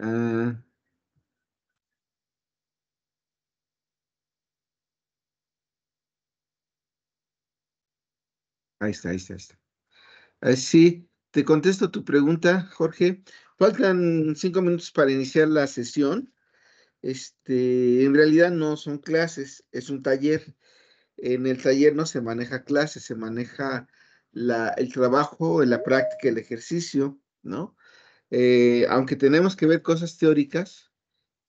Ah. ahí está, ahí está, ahí está. Eh, sí, te contesto tu pregunta, Jorge. Faltan cinco minutos para iniciar la sesión. Este, en realidad no son clases, es un taller. En el taller no se maneja clases, se maneja el trabajo, la práctica, el ejercicio, ¿no? Eh, aunque tenemos que ver cosas teóricas,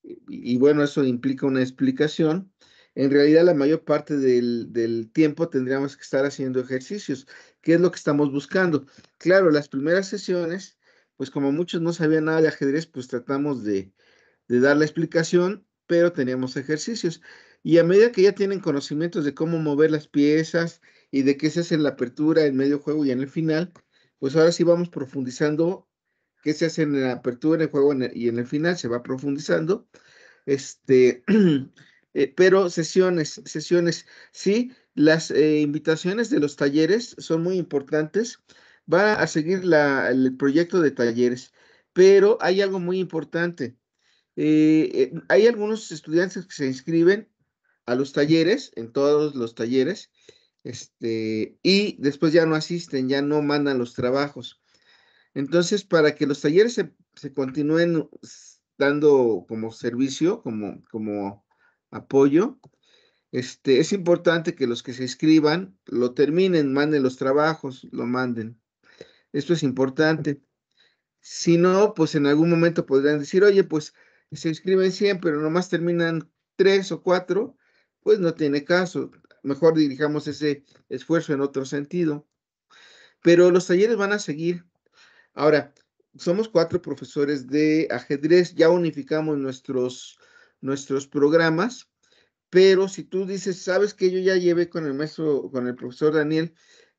y, bueno, eso implica una explicación, en realidad la mayor parte del, tiempo tendríamos que estar haciendo ejercicios, que es lo que estamos buscando. Claro, las primeras sesiones, pues como muchos no sabían nada de ajedrez, pues tratamos de, de dar la explicación, pero teníamos ejercicios. Y a medida que ya tienen conocimientos de cómo mover las piezas y de qué se hace en la apertura, en medio juego y en el final, pues ahora sí vamos profundizando que se hace en la apertura, en el juego y en el final, se va profundizando. Este, eh, pero sesiones, sesiones, sí, las eh, invitaciones de los talleres son muy importantes. Va a seguir el proyecto de talleres, pero hay algo muy importante. Eh, hay algunos estudiantes que se inscriben a los talleres, en todos los talleres, este, y después ya no asisten, ya no mandan los trabajos. Entonces, para que los talleres se, continúen dando como servicio, como, como apoyo, este, es importante que los que se inscriban lo terminen, manden los trabajos, lo manden. Esto es importante. Si no, pues en algún momento podrán decir, oye, pues se inscriben 100, pero nomás terminan 3 o 4, pues no tiene caso. Mejor dirijamos ese esfuerzo en otro sentido. Pero los talleres van a seguir. Ahora, somos cuatro profesores de ajedrez, ya unificamos nuestros, nuestros programas, pero si tú dices, sabes que yo ya llevé con el maestro, con el profesor Daniel,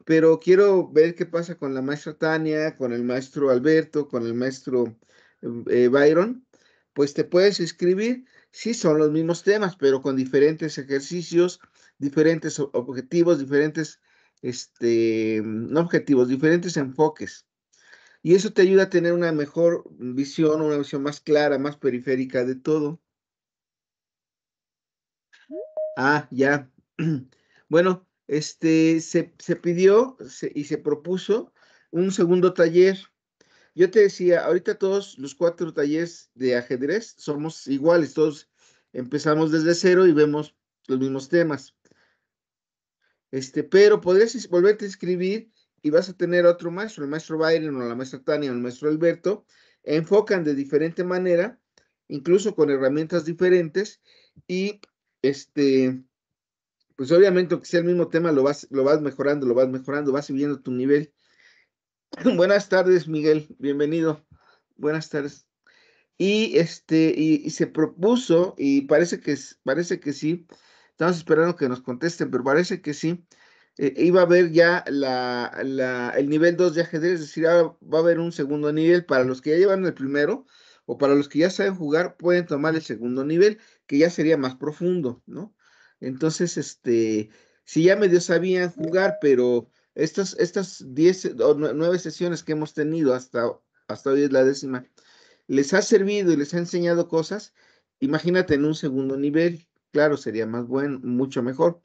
pero quiero ver qué pasa con la maestra Tania, con el maestro Alberto, con el maestro eh, Byron, pues te puedes escribir, sí son los mismos temas, pero con diferentes ejercicios, diferentes objetivos, diferentes, este, no objetivos, diferentes enfoques. Y eso te ayuda a tener una mejor visión, una visión más clara, más periférica de todo. Ah, ya. Bueno, este, se, pidió y se propuso un segundo taller. Yo te decía, ahorita todos los cuatro talleres de ajedrez somos iguales, todos empezamos desde cero y vemos los mismos temas. Este, pero podrías volverte a escribir y vas a tener otro maestro, el maestro Byron o la maestra Tania o el maestro Alberto, enfocan de diferente manera, incluso con herramientas diferentes y este, pues obviamente aunque sea el mismo tema, lo vas, lo vas mejorando, lo vas mejorando, vas subiendo tu nivel. Buenas tardes, Miguel, bienvenido. Buenas tardes. Y este, y se propuso, y parece que, parece que sí, estamos esperando que nos contesten, pero parece que sí, eh, iba a haber ya el nivel 2 de ajedrez, es decir, ahora va a haber un segundo nivel para los que ya llevan el primero o para los que ya saben jugar, pueden tomar el segundo nivel, que ya sería más profundo, ¿no? Entonces, este, si ya medio sabían jugar, pero estas, estas 10 o 9 sesiones que hemos tenido hasta, hasta hoy es la décima, les ha servido y les ha enseñado cosas, imagínate en un segundo nivel, claro, sería más bueno, mucho mejor.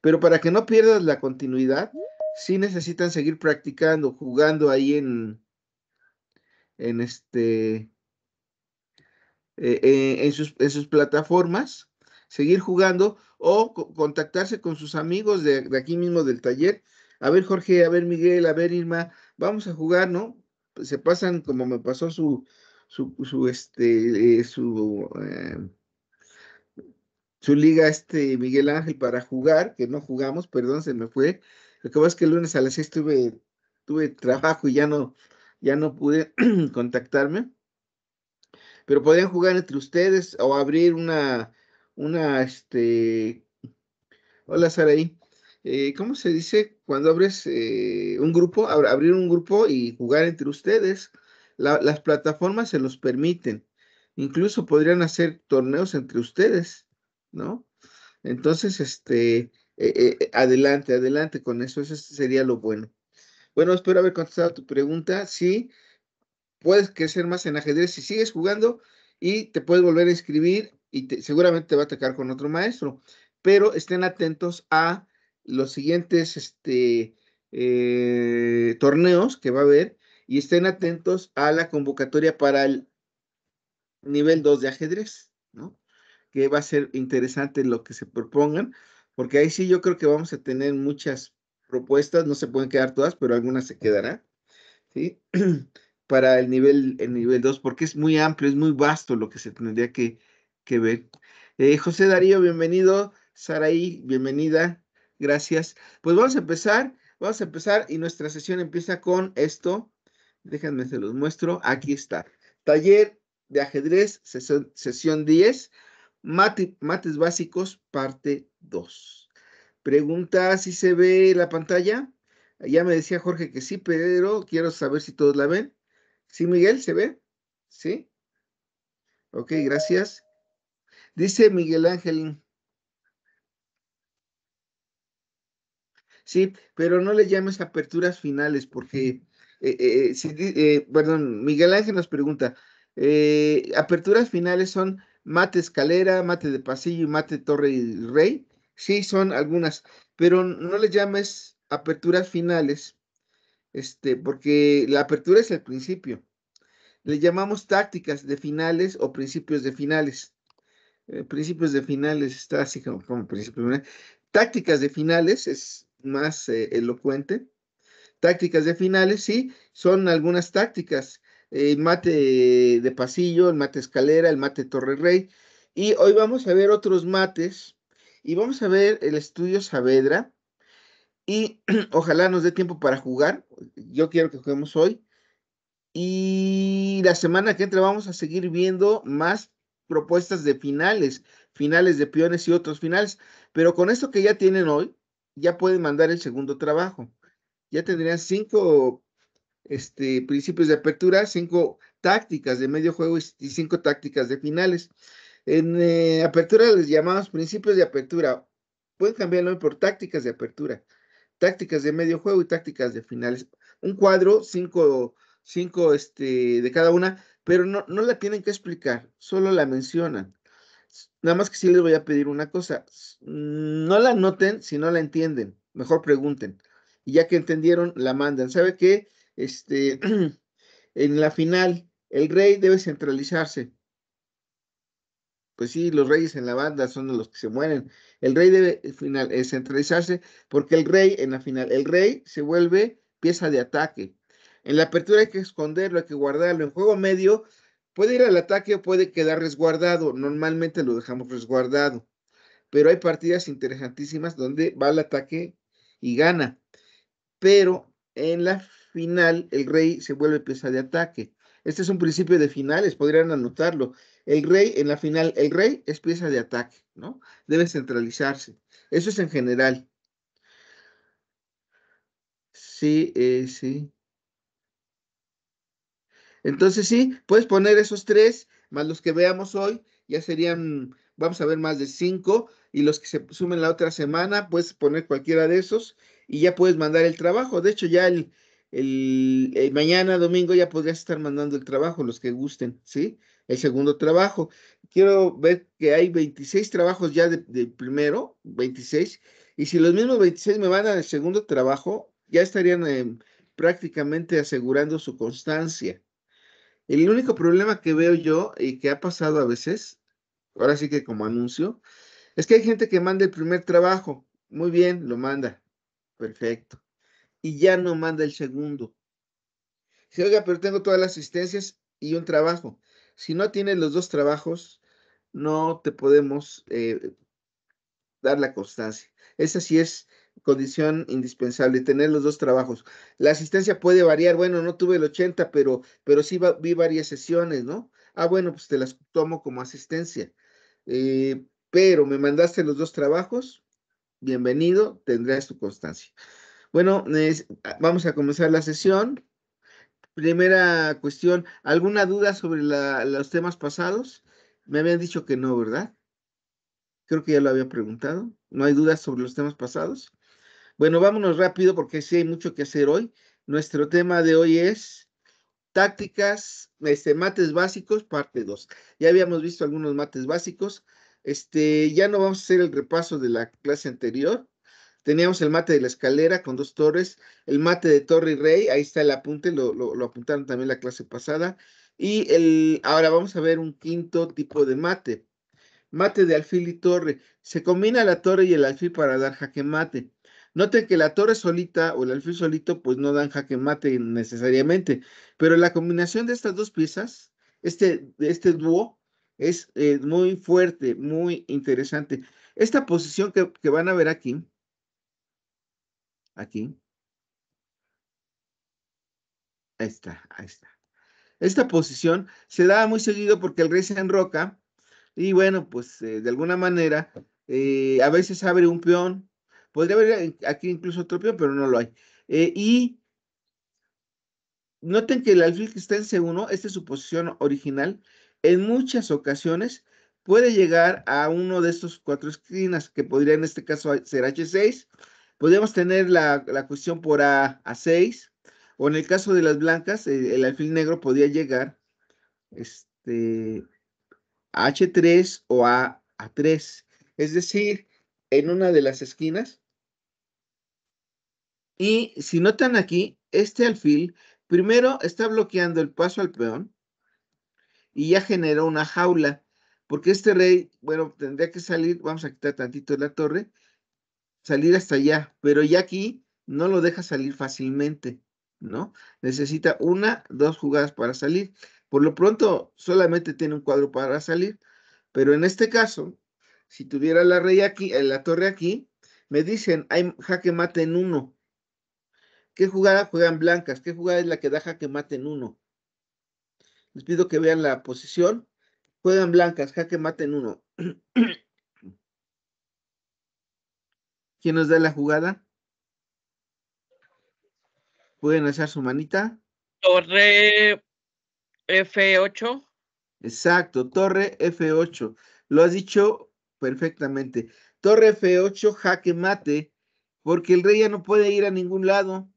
Pero para que no pierdas la continuidad, sí necesitan seguir practicando, jugando ahí en, en este, eh, eh, en, sus, plataformas, seguir jugando o contactarse con sus amigos de, aquí mismo del taller. A ver, Jorge, a ver, Miguel, a ver, Irma, vamos a jugar, ¿no? Se pasan como me pasó su, su, este, eh, su, su liga este Miguel Ángel para jugar, que no jugamos, perdón, se me fue. Lo que pasa es que el lunes a las 6 tuve, tuve trabajo y ya no, ya no pude contactarme. Pero podrían jugar entre ustedes o abrir una, una, este, hola Saraí, eh, ¿cómo se dice cuando abres eh, un grupo? abrir un grupo y jugar entre ustedes. las plataformas se los permiten. Incluso podrían hacer torneos entre ustedes ¿no? Entonces, este, eh, eh, adelante, adelante con eso, eso sería lo bueno. Bueno, espero haber contestado tu pregunta. Sí, puedes crecer más en ajedrez si sigues jugando y te puedes volver a inscribir y seguramente te va a atacar con otro maestro, pero estén atentos a los siguientes este, eh, torneos que va a haber y estén atentos a la convocatoria para el nivel 2 de ajedrez que va a ser interesante lo que se propongan, porque ahí sí yo creo que vamos a tener muchas propuestas, no se pueden quedar todas, pero algunas se quedará, ¿sí? Para el nivel, el nivel 2, porque es muy amplio, es muy vasto lo que se tendría que, ver. Eh, José Darío, bienvenido. Saraí, bienvenida. Gracias. Pues vamos a empezar, vamos a empezar y nuestra sesión empieza con esto. Déjenme, se los muestro. Aquí está. Taller de ajedrez, sesión, sesión 10 mates básicos, parte 2. Pregunta si se ve la pantalla. Ya me decía Jorge que sí, Pedro quiero saber si todos la ven. ¿Sí, Miguel? ¿Se ve? ¿Sí? Ok, gracias. Dice Miguel Ángel. Sí, pero no le llames aperturas finales porque, eh, eh, eh, perdón, Miguel Ángel nos pregunta, aperturas finales son mate escalera, mate de pasillo y mate torre y rey. Sí, son algunas, pero no le llames aperturas finales, este, porque la apertura es el principio. Le llamamos tácticas de finales o principios de finales. Eh, principios de finales está así como, principios de finales. Tácticas de finales es más eh, elocuente. Tácticas de finales, sí, son algunas tácticas el mate de pasillo, el mate escalera, el mate Torre Rey. Y hoy vamos a ver otros mates y vamos a ver el estudio Saavedra. Y ojalá nos dé tiempo para jugar. Yo quiero que juguemos hoy. Y la semana que entra vamos a seguir viendo más propuestas de finales, finales de peones y otros finales. Pero con esto que ya tienen hoy, ya pueden mandar el segundo trabajo. Ya tendrían cinco este, principios de apertura, cinco tácticas de medio juego y cinco tácticas de finales. En eh, apertura les llamamos principios de apertura. Pueden cambiarlo por tácticas de apertura, tácticas de medio juego y tácticas de finales. Un cuadro, cinco, cinco este, de cada una, pero no, no la tienen que explicar, solo la mencionan. Nada más que sí les voy a pedir una cosa, no la noten si no la entienden, mejor pregunten. Y ya que entendieron, la mandan. ¿Sabe qué? este, en la final, el rey debe centralizarse. Pues sí, los reyes en la banda son los que se mueren. El rey debe eh, final, eh, centralizarse porque el rey en la final, el rey se vuelve pieza de ataque. En la apertura hay que esconderlo, hay que guardarlo. En juego medio puede ir al ataque o puede quedar resguardado. Normalmente lo dejamos resguardado. Pero hay partidas interesantísimas donde va al ataque y gana. Pero en la final, el rey se vuelve pieza de ataque. Este es un principio de finales, podrían anotarlo. El rey, en la final, el rey es pieza de ataque, ¿no? Debe centralizarse. Eso es en general. Sí, eh, sí. Entonces sí, puedes poner esos tres, más los que veamos hoy, ya serían, vamos a ver más de cinco, y los que se sumen la otra semana, puedes poner cualquiera de esos y ya puedes mandar el trabajo. De hecho, ya el, el, mañana domingo ya podrías estar mandando el trabajo, los que gusten, ¿sí? El segundo trabajo. Quiero ver que hay 26 trabajos ya del primero, 26, y si los mismos 26 me van al segundo trabajo, ya estarían em, prácticamente asegurando su constancia. El único problema que veo yo y que ha pasado a veces, ahora sí que como anuncio, es que hay gente que manda el primer trabajo. Muy bien, lo manda. Perfecto y ya no manda el segundo. Si oiga, pero tengo todas las asistencias y un trabajo. Si no tienes los dos trabajos, no te podemos eh, dar la constancia. Esa sí es condición indispensable, tener los dos trabajos. La asistencia puede variar, bueno, no tuve el 80, pero, pero sí vi varias sesiones, ¿no? Ah, bueno, pues te las tomo como asistencia. Eh, pero me mandaste los dos trabajos, bienvenido, tendrás tu constancia. Bueno, ah, vamos a comenzar la sesión. Primera cuestión, ¿alguna duda sobre los temas pasados? Me habían dicho que no, ¿verdad? Creo que ya lo había preguntado. ¿No hay dudas sobre los temas pasados? Bueno, vámonos rápido porque sí hay mucho que hacer hoy. Nuestro tema de hoy es tácticas, este, mates básicos, parte 2. Ya habíamos visto algunos mates básicos. Este, ya no vamos a hacer el repaso de la clase anterior Teníamos el mate de la escalera con dos torres, el mate de torre y rey, ahí está el apunte, lo, apuntaron también la clase pasada. Y el, ahora vamos a ver un quinto tipo de mate. Mate de alfil y torre. Se combina la torre y el alfil para dar jaque mate. Noten que la torre solita o el alfil solito pues no dan jaque mate necesariamente, pero la combinación de estas dos piezas, este, este dúo, es eh, muy fuerte, muy interesante. Esta posición que, van a ver aquí Aquí. Ahí está, ahí está. Esta posición se da muy seguido porque el rey se enroca y bueno, pues eh, de alguna manera eh, a veces abre un peón. Podría haber eh, aquí incluso otro peón, pero no lo hay. y noten que el alfil que está en C1, esta es su posición original, en muchas ocasiones puede llegar a uno de estos cuatro esquinas, que podría en este caso ser H6 Podemos tener la, cuestión por a, a 6, o en el caso de las blancas, eh, el, alfil negro podía llegar este, a H3 o a, a 3. Es decir, en una de las esquinas. Y si notan aquí, este alfil primero está bloqueando el paso al peón y ya generó una jaula, porque este rey, bueno, tendría que salir, vamos a quitar tantito la torre, salir hasta allá, pero ya aquí no lo deja salir fácilmente, ¿no? Necesita una, dos jugadas para salir. Por lo pronto, solamente tiene un cuadro para salir, pero en este caso, si tuviera la rey aquí, eh, la torre aquí, me dicen, hay jaque mate en uno. ¿Qué jugada juegan blancas? ¿Qué jugada es la que da jaque mate en uno? Les pido que vean la posición. Juegan blancas, jaque mate en uno. ¿Quién nos da la jugada? ¿Pueden hacer su manita? Torre F8. Exacto, torre F8. Lo has dicho perfectamente. Torre F8, jaque mate, porque el rey ya no puede ir a ningún lado.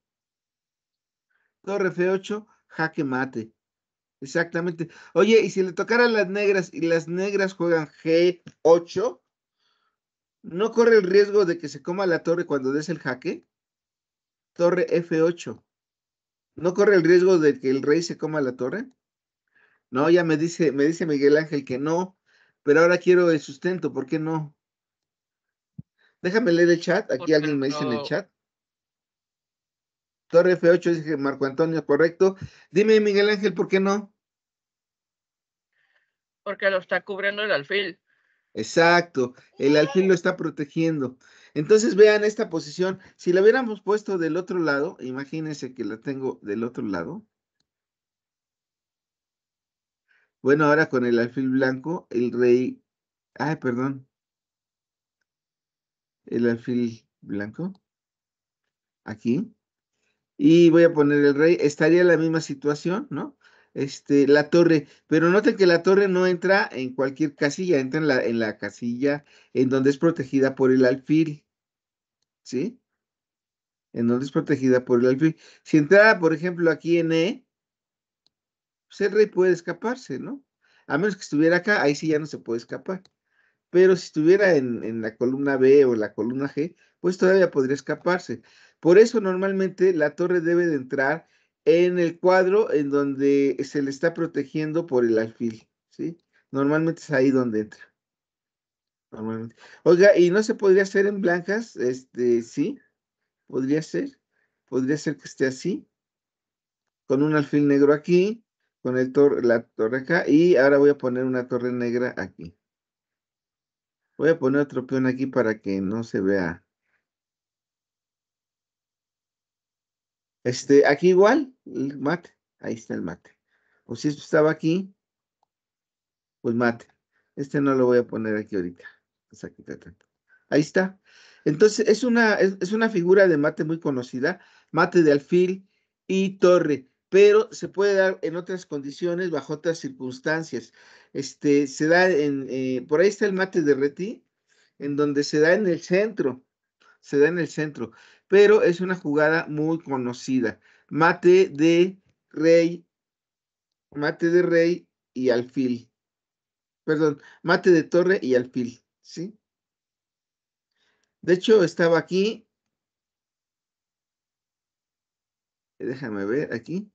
Torre F8, jaque mate. Exactamente. Oye, y si le tocaran las negras y las negras juegan G8, ¿No corre el riesgo de que se coma la torre cuando des el jaque? Torre F8. ¿No corre el riesgo de que el rey se coma la torre? No, ya me dice, me dice Miguel Ángel que no, pero ahora quiero el sustento, ¿por qué no? Déjame leer el chat, aquí alguien me dice en el chat. Torre F8 dice Marco Antonio, correcto. Dime, Miguel Ángel, ¿por qué no? Porque lo está cubriendo el alfil. Exacto, el alfil lo está protegiendo. Entonces vean esta posición, si la hubiéramos puesto del otro lado, imagínense que la tengo del otro lado. Bueno, ahora con el alfil blanco, el rey, ay, perdón, el alfil blanco, aquí, y voy a poner el rey, estaría la misma situación, ¿no? Este, la torre, pero noten que la torre no entra en cualquier casilla, entra en la, en la casilla en donde es protegida por el alfil, ¿sí? En donde es protegida por el alfil. Si entrara, por ejemplo, aquí en E, pues el rey puede escaparse, ¿no? A menos que estuviera acá, ahí sí ya no se puede escapar. Pero si estuviera en, en la columna B o la columna G, pues todavía podría escaparse. Por eso normalmente la torre debe de entrar en el cuadro en donde se le está protegiendo por el alfil, ¿sí? Normalmente es ahí donde entra. Normalmente. Oiga, ¿y no se podría hacer en blancas? Este, sí, podría ser. Podría ser que esté así, con un alfil negro aquí, con el la torre acá, y ahora voy a poner una torre negra aquí. Voy a poner otro peón aquí para que no se vea Este, aquí igual, el mate. Ahí está el mate. O si esto estaba aquí, pues mate. Este no lo voy a poner aquí ahorita. Ahí está. Entonces, es una, es, una figura de mate muy conocida, mate de alfil y torre, pero se puede dar en otras condiciones, bajo otras circunstancias. Este, se da en, eh, por ahí está el mate de reti, en donde se da en el centro, se da en el centro pero es una jugada muy conocida. Mate de rey, mate de rey y alfil. Perdón, mate de torre y alfil, ¿sí? De hecho, estaba aquí. Déjame ver aquí.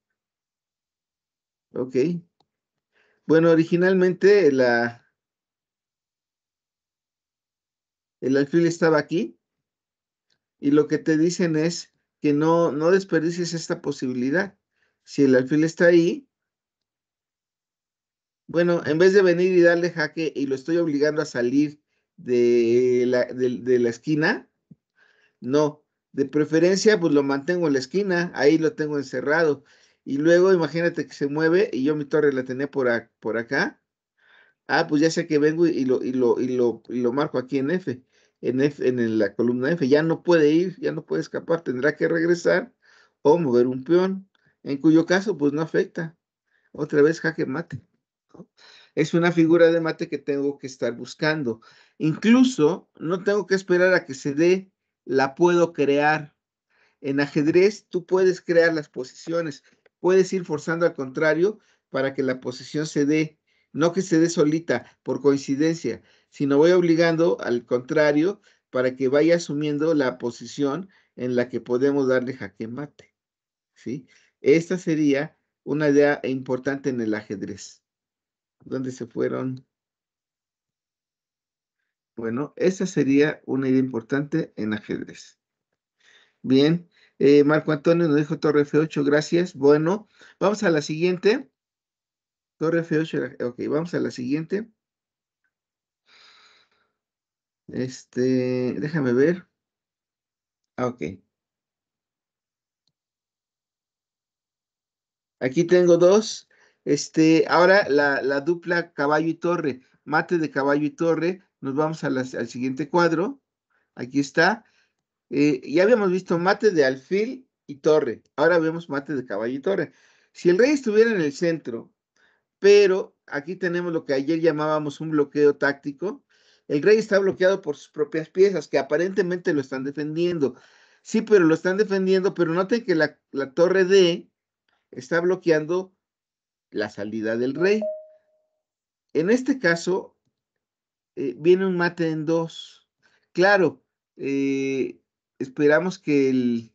Ok. Bueno, originalmente la, el alfil estaba aquí, y lo que te dicen es que no, no desperdicies esta posibilidad. Si el alfil está ahí, bueno, en vez de venir y darle jaque y lo estoy obligando a salir de la, la esquina, no, de preferencia pues lo mantengo en la esquina, ahí lo tengo encerrado. Y luego imagínate que se mueve y yo mi torre la tenía por, por acá. Ah, pues ya sé que vengo y, lo, y, lo, y lo marco aquí en F en, la columna F. Ya no puede ir, ya no puede escapar, tendrá que regresar o mover un peón, en cuyo caso pues no afecta. Otra vez jaque mate. Es una figura de mate que tengo que estar buscando. Incluso no tengo que esperar a que se dé, la puedo crear. En ajedrez tú puedes crear las posiciones, puedes ir forzando al contrario para que la posición se dé, no que se dé solita por coincidencia, sino voy obligando al contrario para que vaya asumiendo la posición en la que podemos darle jaque mate. ¿sí? Esta sería una idea importante en el ajedrez. ¿Dónde se fueron? Bueno, esta sería una idea importante en ajedrez. Bien, eh, Marco Antonio nos dijo Torre F8, gracias. Bueno, vamos a la siguiente. Torre F8, ok, vamos a la siguiente. Este, déjame ver. Ah, ok. Aquí tengo dos. Este, ahora la, dupla caballo y torre, mate de caballo y torre. Nos vamos al siguiente cuadro. Aquí está. Eh, ya habíamos visto mate de alfil y torre. Ahora vemos mate de caballo y torre. Si el rey estuviera en el centro, pero aquí tenemos lo que ayer llamábamos un bloqueo táctico, el rey está bloqueado por sus propias piezas, que aparentemente lo están defendiendo. Sí, pero lo están defendiendo, pero noten que la, torre D está bloqueando la salida del rey. En este caso, eh, viene un mate en dos. Claro, eh, esperamos que el,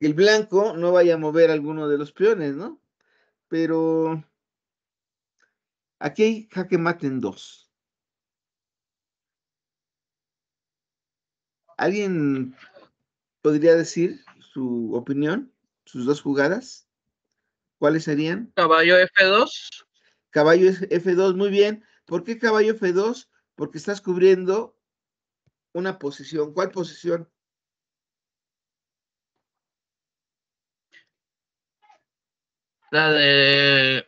el blanco no vaya a mover alguno de los peones, ¿no? Pero Aquí hay jaque mate en dos. ¿Alguien podría decir su opinión, sus dos jugadas? ¿Cuáles serían? Caballo F2. Caballo F2, muy bien. ¿Por qué caballo F2? Porque estás cubriendo una posición. ¿Cuál posición? La de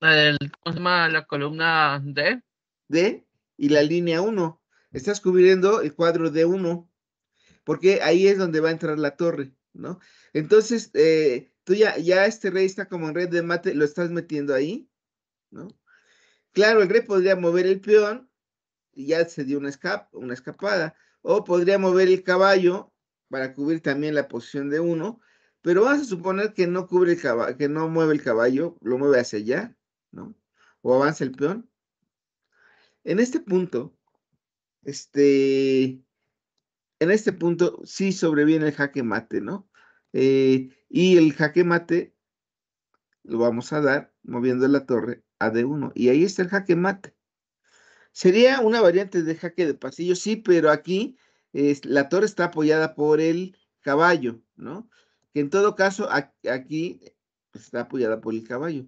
¿cómo se llama? La columna D. D y la línea 1. Estás cubriendo el cuadro D1, porque ahí es donde va a entrar la torre, ¿no? Entonces, eh, tú ya, ya este rey está como en red de mate, lo estás metiendo ahí, ¿no? Claro, el rey podría mover el peón y ya se dio una, una escapada, o podría mover el caballo para cubrir también la posición de 1. pero vamos a suponer que no cubre el que no mueve el caballo, lo mueve hacia allá, ¿no? O avanza el peón. En este punto, este, en este punto sí sobreviene el jaque mate, ¿no? Eh, y el jaque mate lo vamos a dar moviendo la torre a D1. Y ahí está el jaque mate. Sería una variante de jaque de pasillo, sí, pero aquí la torre está apoyada por el caballo, ¿no? Que en todo caso aquí está apoyada por el caballo.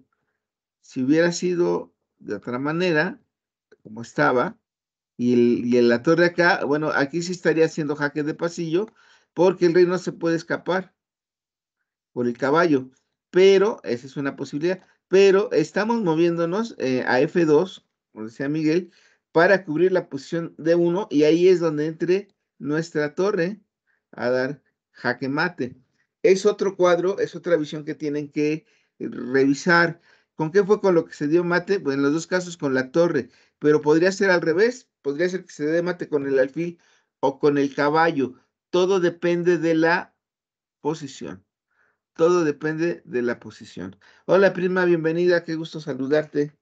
Si hubiera sido de otra manera, como estaba, y, en la torre acá, bueno, aquí sí estaría haciendo jaque de pasillo, porque el rey no se puede escapar por el caballo. Pero, esa es una posibilidad, pero estamos moviéndonos eh, a F2, como decía Miguel, para cubrir la posición de 1 y ahí es donde entre nuestra torre a dar jaque mate. Es otro cuadro, es otra visión que tienen que revisar. ¿Con qué fue con lo que se dio mate? Pues en los dos casos con la torre, pero podría ser al revés, podría ser que se dé mate con el alfil o con el caballo. Todo depende de la posición. Todo depende de la posición. Hola, prima, bienvenida, qué gusto saludarte.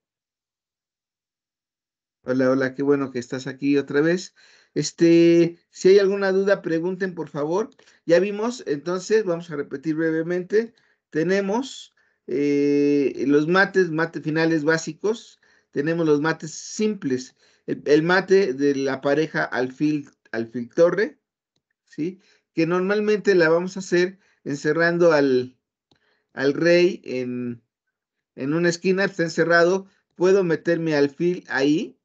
Hola, hola, qué bueno que estás aquí otra vez. Este, si hay alguna duda, pregunten por favor. Ya vimos, entonces vamos a repetir brevemente. Tenemos eh, los mates, mate finales básicos, tenemos los mates simples. El, mate de la pareja alfil, alfil torre, ¿sí? Que normalmente la vamos a hacer encerrando al, rey en, en una esquina, está encerrado, puedo meter mi alfil ahí,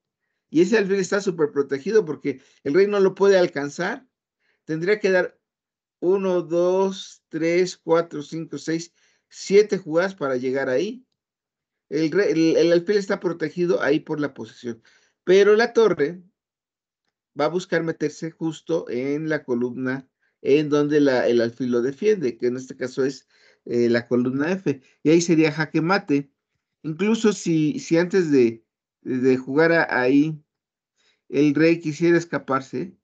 y ese alfil está súper protegido porque el rey no lo puede alcanzar. Tendría que dar 1, 2, 3, 4, 5, 6, siete jugadas para llegar ahí. El, el, alfil está protegido ahí por la posición. Pero la torre va a buscar meterse justo en la columna en donde el alfil lo defiende, que en este caso es eh, la columna F. Y ahí sería jaque mate. Incluso si, si antes de, jugar ahí el rey quisiera escaparse,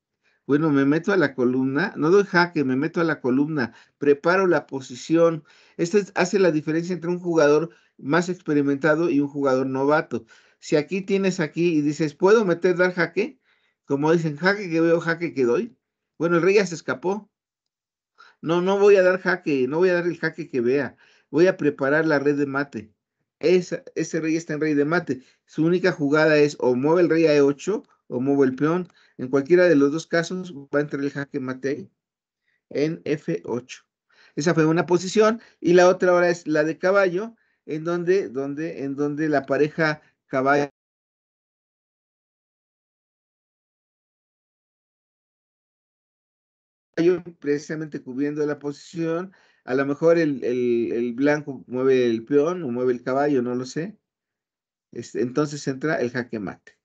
bueno, me meto a la columna, no doy jaque, me meto a la columna, preparo la posición. Esto hace la diferencia entre un jugador más experimentado y un jugador novato. Si aquí tienes aquí y dices, ¿puedo meter dar jaque? Como dicen, jaque que veo, jaque que doy. Bueno, el rey ya se escapó. No, no voy a dar jaque, no voy a dar el jaque que vea. Voy a preparar la red de mate. ese rey está en rey de mate. Su única jugada es o mueve el rey a E8 o mueve el peón. En cualquiera de los dos casos va a entrar el jaque mate en F8. Esa fue una posición. Y la otra ahora es la de caballo, en donde, donde, en donde la pareja caballo precisamente cubriendo la posición, a lo mejor el, el, blanco mueve el peón o mueve el caballo, no lo sé. Este, entonces entra el jaque mate.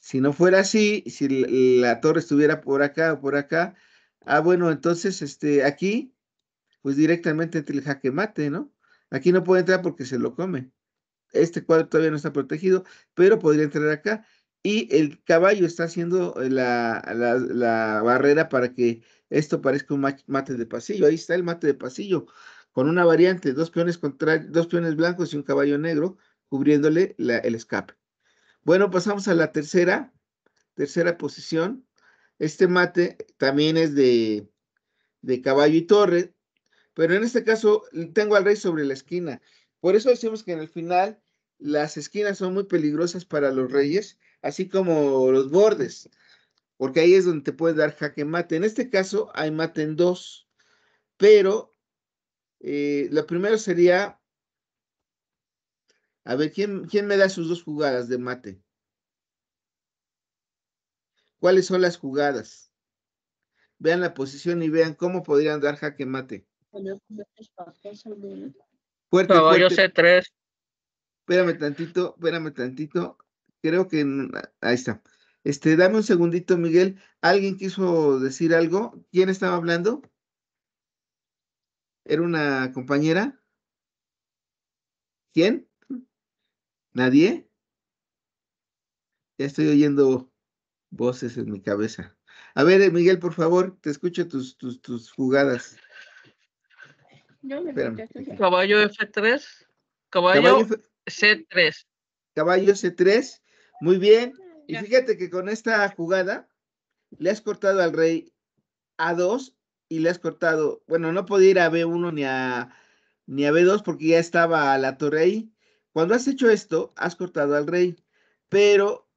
Si no fuera así, si la, torre estuviera por acá o por acá, ah, bueno, entonces este, aquí, pues directamente entre el jaque mate, ¿no? Aquí no puede entrar porque se lo come. Este cuadro todavía no está protegido, pero podría entrar acá. Y el caballo está haciendo eh, la, barrera para que esto parezca un mate de pasillo. Ahí está el mate de pasillo, con una variante, dos peones, contra, dos blancos y un caballo negro cubriéndole el escape. Bueno, pasamos pues a la tercera, tercera posición. Este mate también es de, de caballo y torre, pero en este caso tengo al rey sobre la esquina. Por eso decimos que en el final las esquinas son muy peligrosas para los reyes, así como los bordes, porque ahí es donde te puedes dar jaque mate. En este caso hay mate en dos, pero eh, lo primero sería a ver, ¿quién, ¿quién me da sus dos jugadas de mate? ¿Cuáles son las jugadas? Vean la posición y vean cómo podrían dar jaque mate. Fuerte, fuerte. yo sé tres. Espérame tantito, espérame tantito. Creo que ahí está. Este, dame un segundito, Miguel. ¿Alguien quiso decir algo? ¿Quién estaba hablando? ¿Era una compañera? ¿Quién? ¿Nadie? Ya estoy oyendo voces en mi cabeza. A ver, eh, Miguel, por favor, te escucho tus, jugadas. caballo F3, caballo, C3. Caballo C3, muy bien. Ah, y fíjate que con esta jugada le has cortado al rey A2 y le has cortado, bueno, no podía ir a B1 ni a, ni a B2 porque ya estaba la torre ahí. Cuando has hecho esto, has cortado al rey, pero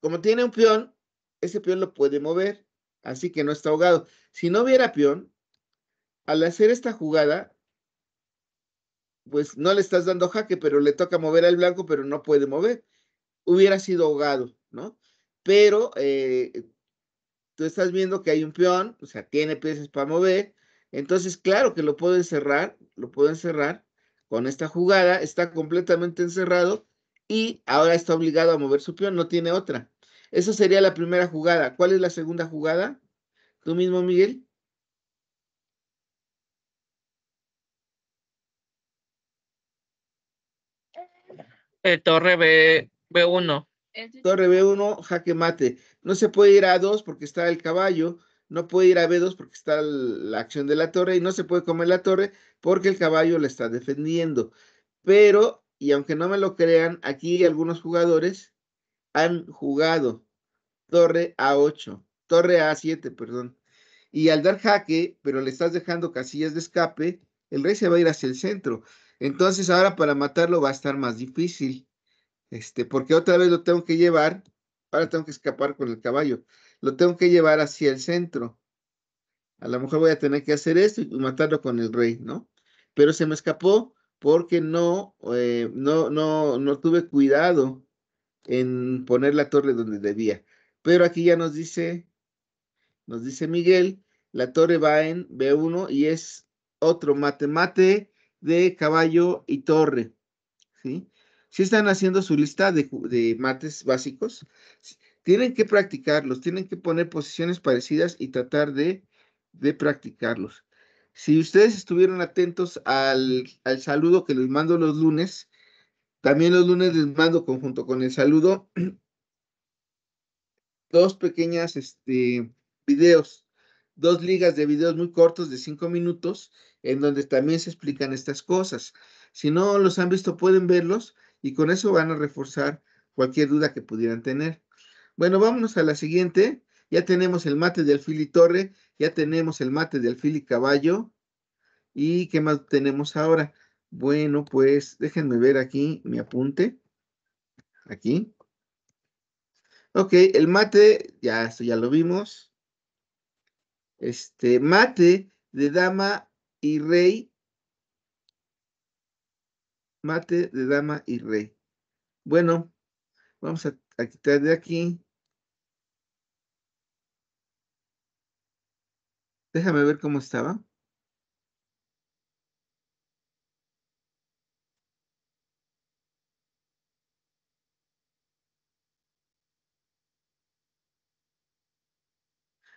como tiene un peón, ese peón lo puede mover, así que no está ahogado. Si no hubiera peón, al hacer esta jugada, pues no le estás dando jaque, pero le toca mover al blanco, pero no puede mover. Hubiera sido ahogado, ¿no? Pero eh, tú estás viendo que hay un peón, o sea, tiene piezas para mover, entonces claro que lo puedo encerrar, lo puedo encerrar, con esta jugada, está completamente encerrado y ahora está obligado a mover su peón, no tiene otra. Esa sería la primera jugada. ¿Cuál es la segunda jugada? Tú mismo, Miguel. Eh, torre B, B1. Torre B1, jaque mate. No se puede ir a A2 porque está el caballo, no puede ir a B2 porque está la acción de la torre y no se puede comer la torre porque el caballo le está defendiendo. Pero, y aunque no me lo crean, aquí algunos jugadores han jugado torre A8, torre A7, perdón. Y al dar jaque, pero le estás dejando casillas de escape, el rey se va a ir hacia el centro. Entonces ahora para matarlo va a estar más difícil. Este, porque otra vez lo tengo que llevar, ahora tengo que escapar con el caballo, lo tengo que llevar hacia el centro a lo mejor voy a tener que hacer esto y matarlo con el rey, ¿no? Pero se me escapó porque no, eh, no, no, no tuve cuidado en poner la torre donde debía. Pero aquí ya nos dice, nos dice Miguel, la torre va en B1 y es otro mate, mate de caballo y torre, ¿sí? Si están haciendo su lista de, de mates básicos, tienen que practicarlos, tienen que poner posiciones parecidas y tratar de de practicarlos. Si ustedes estuvieron atentos al, saludo que les mando los lunes, también los lunes les mando Conjunto junto con el saludo dos pequeñas este, videos, dos ligas de videos muy cortos de cinco minutos, en donde también se explican estas cosas. Si no los han visto, pueden verlos y con eso van a reforzar cualquier duda que pudieran tener. Bueno, vámonos a la siguiente. Ya tenemos el mate de Alfil y Torre ya tenemos el mate de alfil y caballo. ¿Y qué más tenemos ahora? Bueno, pues déjenme ver aquí mi apunte. Aquí. Ok, el mate, ya esto ya lo vimos. Este, mate de dama y rey. Mate de dama y rey. Bueno, vamos a, a quitar de aquí Déjame ver cómo estaba.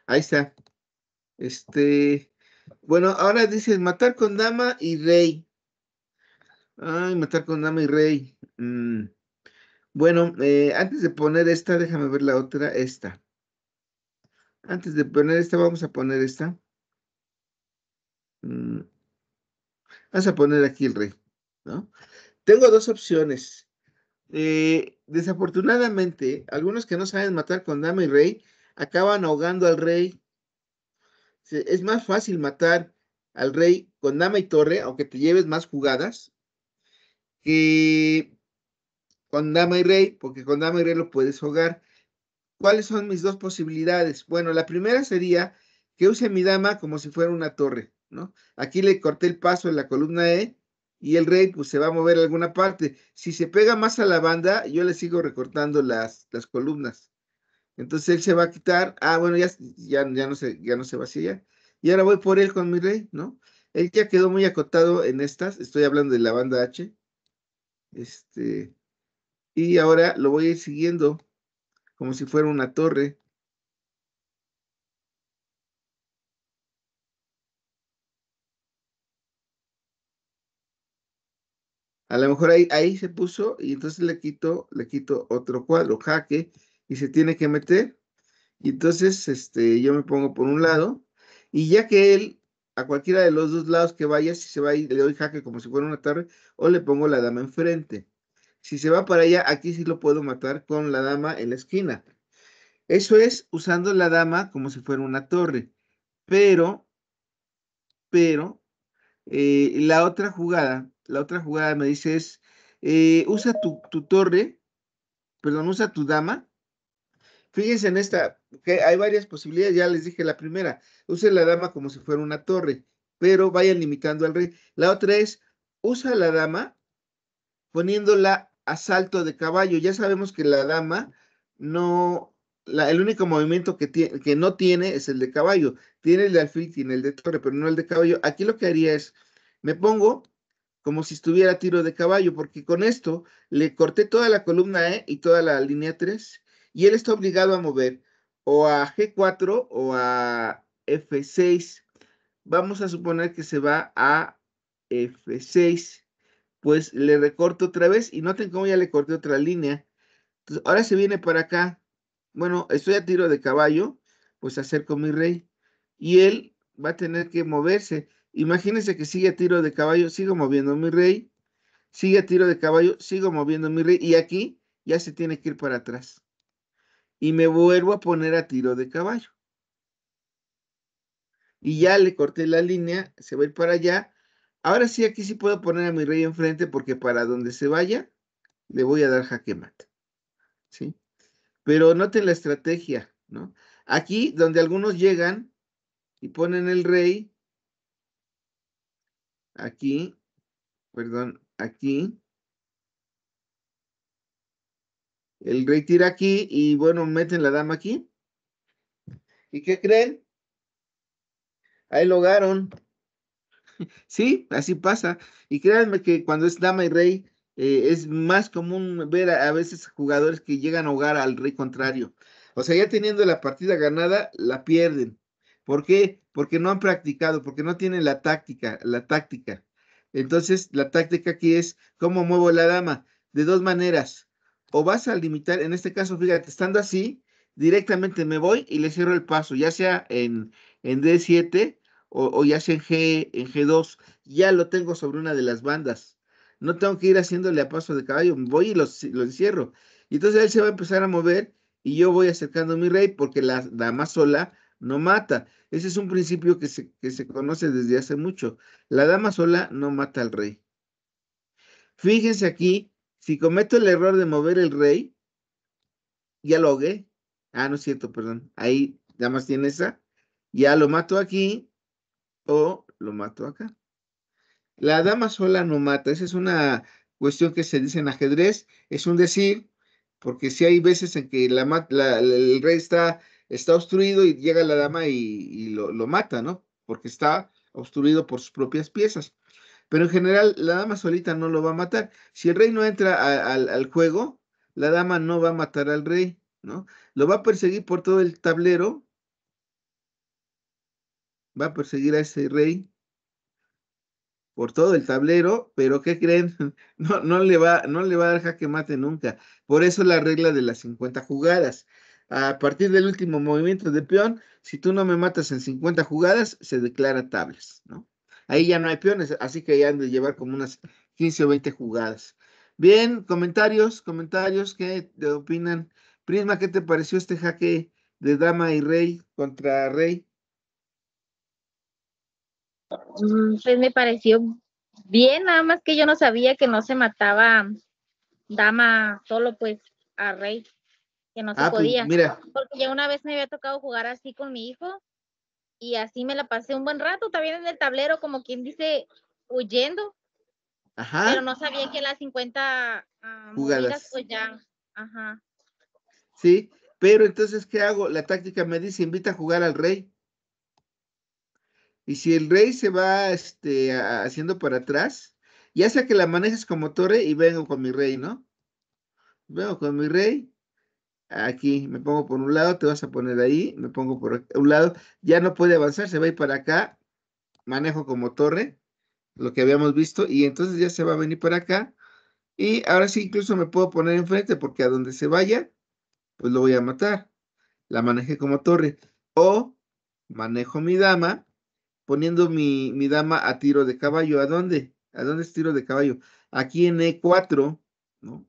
Ahí está. Este, bueno, ahora dicen matar con dama y rey. Ay, matar con dama y rey. Mm. Bueno, eh, antes de poner esta, déjame ver la otra, esta. Antes de poner esta, vamos a poner esta. Mm. Vas a poner aquí el rey, ¿no? Tengo dos opciones. Eh, desafortunadamente, algunos que no saben matar con dama y rey acaban ahogando al rey. Es más fácil matar al rey con dama y torre, aunque te lleves más jugadas, que con dama y rey, porque con dama y rey lo puedes ahogar ¿Cuáles son mis dos posibilidades? Bueno, la primera sería que use mi dama como si fuera una torre. Aquí le corté el paso en la columna E y el rey pues se va a mover a alguna parte. Si se pega más a la banda, yo le sigo recortando las, las columnas. Entonces él se va a quitar, ah, bueno, ya, ya, ya, no se, ya no se vacía. Y ahora voy por él con mi rey, ¿no? Él ya quedó muy acotado en estas, estoy hablando de la banda H. Este, y ahora lo voy a ir siguiendo como si fuera una torre. A lo mejor ahí, ahí se puso y entonces le quito, le quito otro cuadro, jaque, y se tiene que meter. Y entonces este, yo me pongo por un lado y ya que él, a cualquiera de los dos lados que vaya, si se va y le doy jaque como si fuera una torre o le pongo la dama enfrente. Si se va para allá, aquí sí lo puedo matar con la dama en la esquina. Eso es usando la dama como si fuera una torre. Pero, pero, eh, la otra jugada la otra jugada me dice es, eh, usa tu, torre, perdón, usa tu dama. Fíjense en esta, que hay varias posibilidades, ya les dije la primera, use la dama como si fuera una torre, pero vayan limitando al rey. La otra es, usa la dama poniéndola a salto de caballo. Ya sabemos que la dama no, el único movimiento que, tiene, que no tiene es el de caballo. Tiene el de alfil, tiene el de torre, pero no el de caballo. Aquí lo que haría es, me pongo como si estuviera a tiro de caballo, porque con esto le corté toda la columna E y toda la línea 3, y él está obligado a mover o a G4 o a F6. Vamos a suponer que se va a F6, pues le recorto otra vez, y noten cómo ya le corté otra línea. Entonces, ahora se viene para acá. Bueno, estoy a tiro de caballo, pues acerco mi rey, y él va a tener que moverse. Imagínense que sigue a tiro de caballo, sigo moviendo mi rey, sigue a tiro de caballo, sigo moviendo mi rey, y aquí ya se tiene que ir para atrás. Y me vuelvo a poner a tiro de caballo. Y ya le corté la línea, se va a ir para allá. Ahora sí, aquí sí puedo poner a mi rey enfrente porque para donde se vaya, le voy a dar jaque mate. ¿Sí? Pero noten la estrategia, ¿no? Aquí, donde algunos llegan y ponen el rey, aquí, perdón, aquí. El rey tira aquí y bueno, meten la dama aquí. ¿Y qué creen? Ahí hogaron. Sí, así pasa. Y créanme que cuando es dama y rey, eh, es más común ver a, a, veces jugadores que llegan a hogar al rey contrario. O sea, ya teniendo la partida ganada, la pierden. ¿Por qué? porque no han practicado, porque no tienen la táctica, la táctica. Entonces, la táctica aquí es cómo muevo la dama. De dos maneras. O vas a limitar, en este caso, fíjate, estando así, directamente me voy y le cierro el paso, ya sea en, en D7 o, ya sea en, G, en G2. Ya lo tengo sobre una de las bandas. No tengo que ir haciéndole a paso de caballo, voy y lo encierro. Y entonces él se va a empezar a mover y yo voy acercando a mi rey porque la dama sola no mata. Ese es un principio que se, conoce desde hace mucho. La dama sola no mata al rey. Fíjense aquí, si cometo el error de mover el rey, ya lo hogué. Ah, no es cierto, perdón. Ahí nada más tiene esa. Ya lo mato aquí o lo mato acá. La dama sola no mata. Esa es una cuestión que se dice en ajedrez. Es un decir, porque si hay veces en que la, el rey está está obstruido y llega la dama y, lo, mata, ¿no? Porque está obstruido por sus propias piezas. Pero en general, la dama solita no lo va a matar. Si el rey no entra al juego, la dama no va a matar al rey, ¿no? Lo va a perseguir por todo el tablero. Va a perseguir a ese rey por todo el tablero, pero ¿qué creen? No, le va, no le va a dar jaque mate nunca. Por eso la regla de las 50 jugadas a partir del último movimiento de peón, si tú no me matas en 50 jugadas, se declara tablas, ¿no? Ahí ya no hay peones, así que ya han de llevar como unas 15 o 20 jugadas. Bien, comentarios, comentarios, ¿qué te opinan? Prisma, ¿qué te pareció este jaque de dama y rey contra rey? Mm, pues me pareció bien, nada más que yo no sabía que no se mataba dama solo, pues a rey que no se ah, pues, podía. Porque ya una vez me había tocado jugar así con mi hijo y así me la pasé un buen rato también en el tablero, como quien dice, huyendo. Ajá. Pero no sabía que las 50 ah, jugadas pues, Ajá. Sí, pero entonces, ¿qué hago? La táctica me dice, invita a jugar al rey. Y si el rey se va este, haciendo para atrás, ya sea que la manejes como torre y vengo con mi rey, ¿no? Vengo con mi rey aquí, me pongo por un lado, te vas a poner ahí, me pongo por un lado, ya no puede avanzar, se va a ir para acá, manejo como torre, lo que habíamos visto, y entonces ya se va a venir para acá, y ahora sí incluso me puedo poner enfrente, porque a donde se vaya, pues lo voy a matar, la manejé como torre, o manejo mi dama, poniendo mi, mi dama a tiro de caballo, ¿a dónde? ¿A dónde es tiro de caballo? Aquí en E4, ¿no?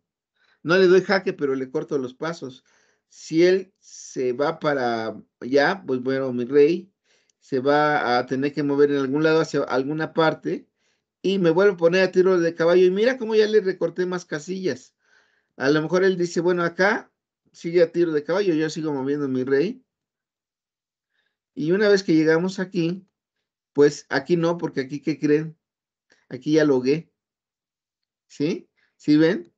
no le doy jaque, pero le corto los pasos. Si él se va para allá, pues bueno, mi rey se va a tener que mover en algún lado hacia alguna parte y me vuelvo a poner a tiro de caballo. Y mira cómo ya le recorté más casillas. A lo mejor él dice, bueno, acá sigue a tiro de caballo, yo sigo moviendo mi rey. Y una vez que llegamos aquí, pues aquí no, porque aquí, ¿qué creen? Aquí ya logué. ¿Sí? ¿Sí ven?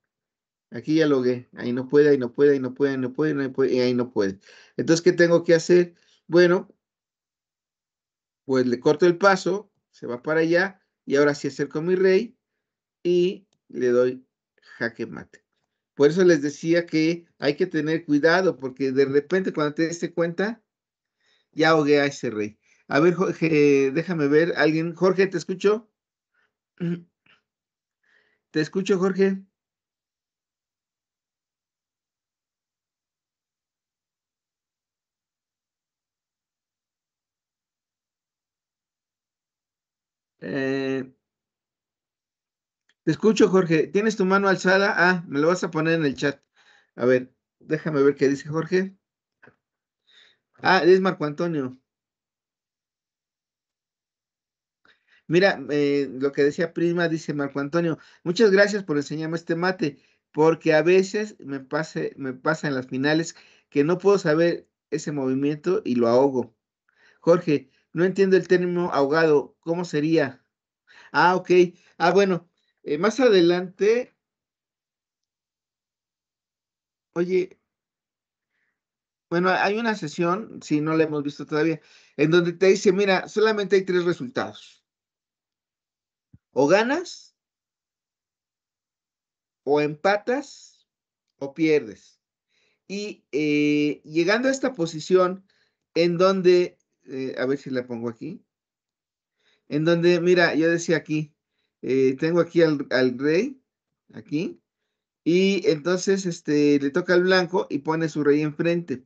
Aquí ya logué. Ahí no puede, ahí no puede, ahí no puede, ahí no puede, ahí no puede, ahí no puede. Entonces, ¿qué tengo que hacer? Bueno, pues le corto el paso, se va para allá y ahora sí acerco a mi rey y le doy jaque mate. Por eso les decía que hay que tener cuidado porque de repente cuando te des cuenta, ya ahogué a ese rey. A ver, Jorge, déjame ver, alguien, Jorge, ¿te escucho? ¿Te escucho, Jorge? Eh, te escucho, Jorge. ¿Tienes tu mano alzada? Ah, me lo vas a poner en el chat. A ver, déjame ver qué dice Jorge. Ah, es Marco Antonio. Mira, eh, lo que decía Prima, dice Marco Antonio, muchas gracias por enseñarme este mate, porque a veces me, me pasa en las finales que no puedo saber ese movimiento y lo ahogo. Jorge, no entiendo el término ahogado. ¿Cómo sería? Ah, ok. Ah, bueno. Eh, más adelante. Oye. Bueno, hay una sesión, si no la hemos visto todavía, en donde te dice, mira, solamente hay tres resultados. O ganas, o empatas, o pierdes. Y eh, llegando a esta posición en donde eh, a ver si la pongo aquí, en donde, mira, yo decía aquí, eh, tengo aquí al, rey, aquí, y entonces este, le toca al blanco y pone su rey enfrente.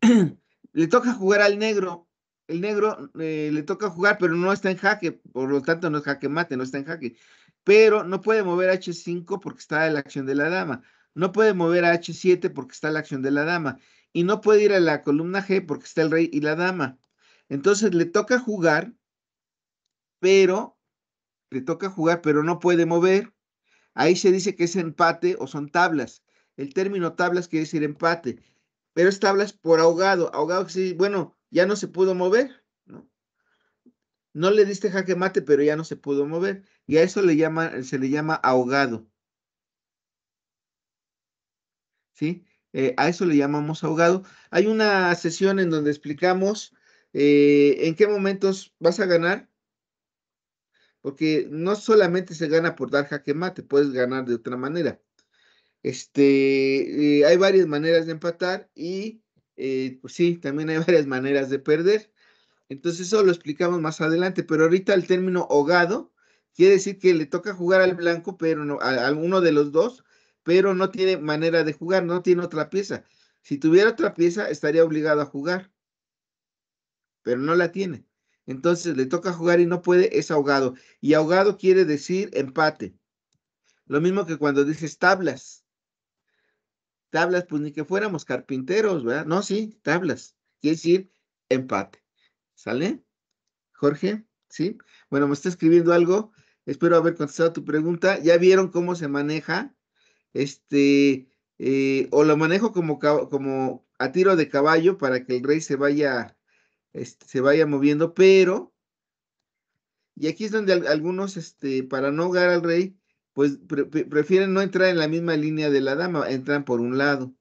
le toca jugar al negro, el negro eh, le toca jugar, pero no está en jaque, por lo tanto no es jaque mate, no está en jaque, pero no puede mover H5 porque está en la acción de la dama. No puede mover a H7 porque está la acción de la dama. Y no puede ir a la columna G porque está el rey y la dama. Entonces le toca jugar, pero le toca jugar, pero no puede mover. Ahí se dice que es empate o son tablas. El término tablas quiere decir empate, pero es tablas por ahogado. Ahogado sí, bueno, ya no se pudo mover. ¿no? le diste jaque mate, pero ya no se pudo mover. Y a eso le se le llama ahogado. ¿sí? Eh, a eso le llamamos ahogado. Hay una sesión en donde explicamos eh, en qué momentos vas a ganar, porque no solamente se gana por dar jaque mate, puedes ganar de otra manera. Este, eh, hay varias maneras de empatar y pues sí, también hay varias maneras de perder. Entonces eso lo explicamos más adelante, pero ahorita el término ahogado quiere decir que le toca jugar al blanco, pero no, a, alguno de los dos pero no tiene manera de jugar, no tiene otra pieza. Si tuviera otra pieza, estaría obligado a jugar, pero no la tiene. Entonces le toca jugar y no puede, es ahogado. Y ahogado quiere decir empate. Lo mismo que cuando dices tablas. Tablas, pues ni que fuéramos carpinteros, ¿verdad? No, sí, tablas. Quiere decir empate. ¿Sale? Jorge, ¿sí? Bueno, me está escribiendo algo. Espero haber contestado tu pregunta. Ya vieron cómo se maneja este, eh, o lo manejo como, como a tiro de caballo para que el rey se vaya, este, se vaya moviendo, pero, y aquí es donde algunos, este, para no ahogar al rey, pues prefieren no entrar en la misma línea de la dama, entran por un lado.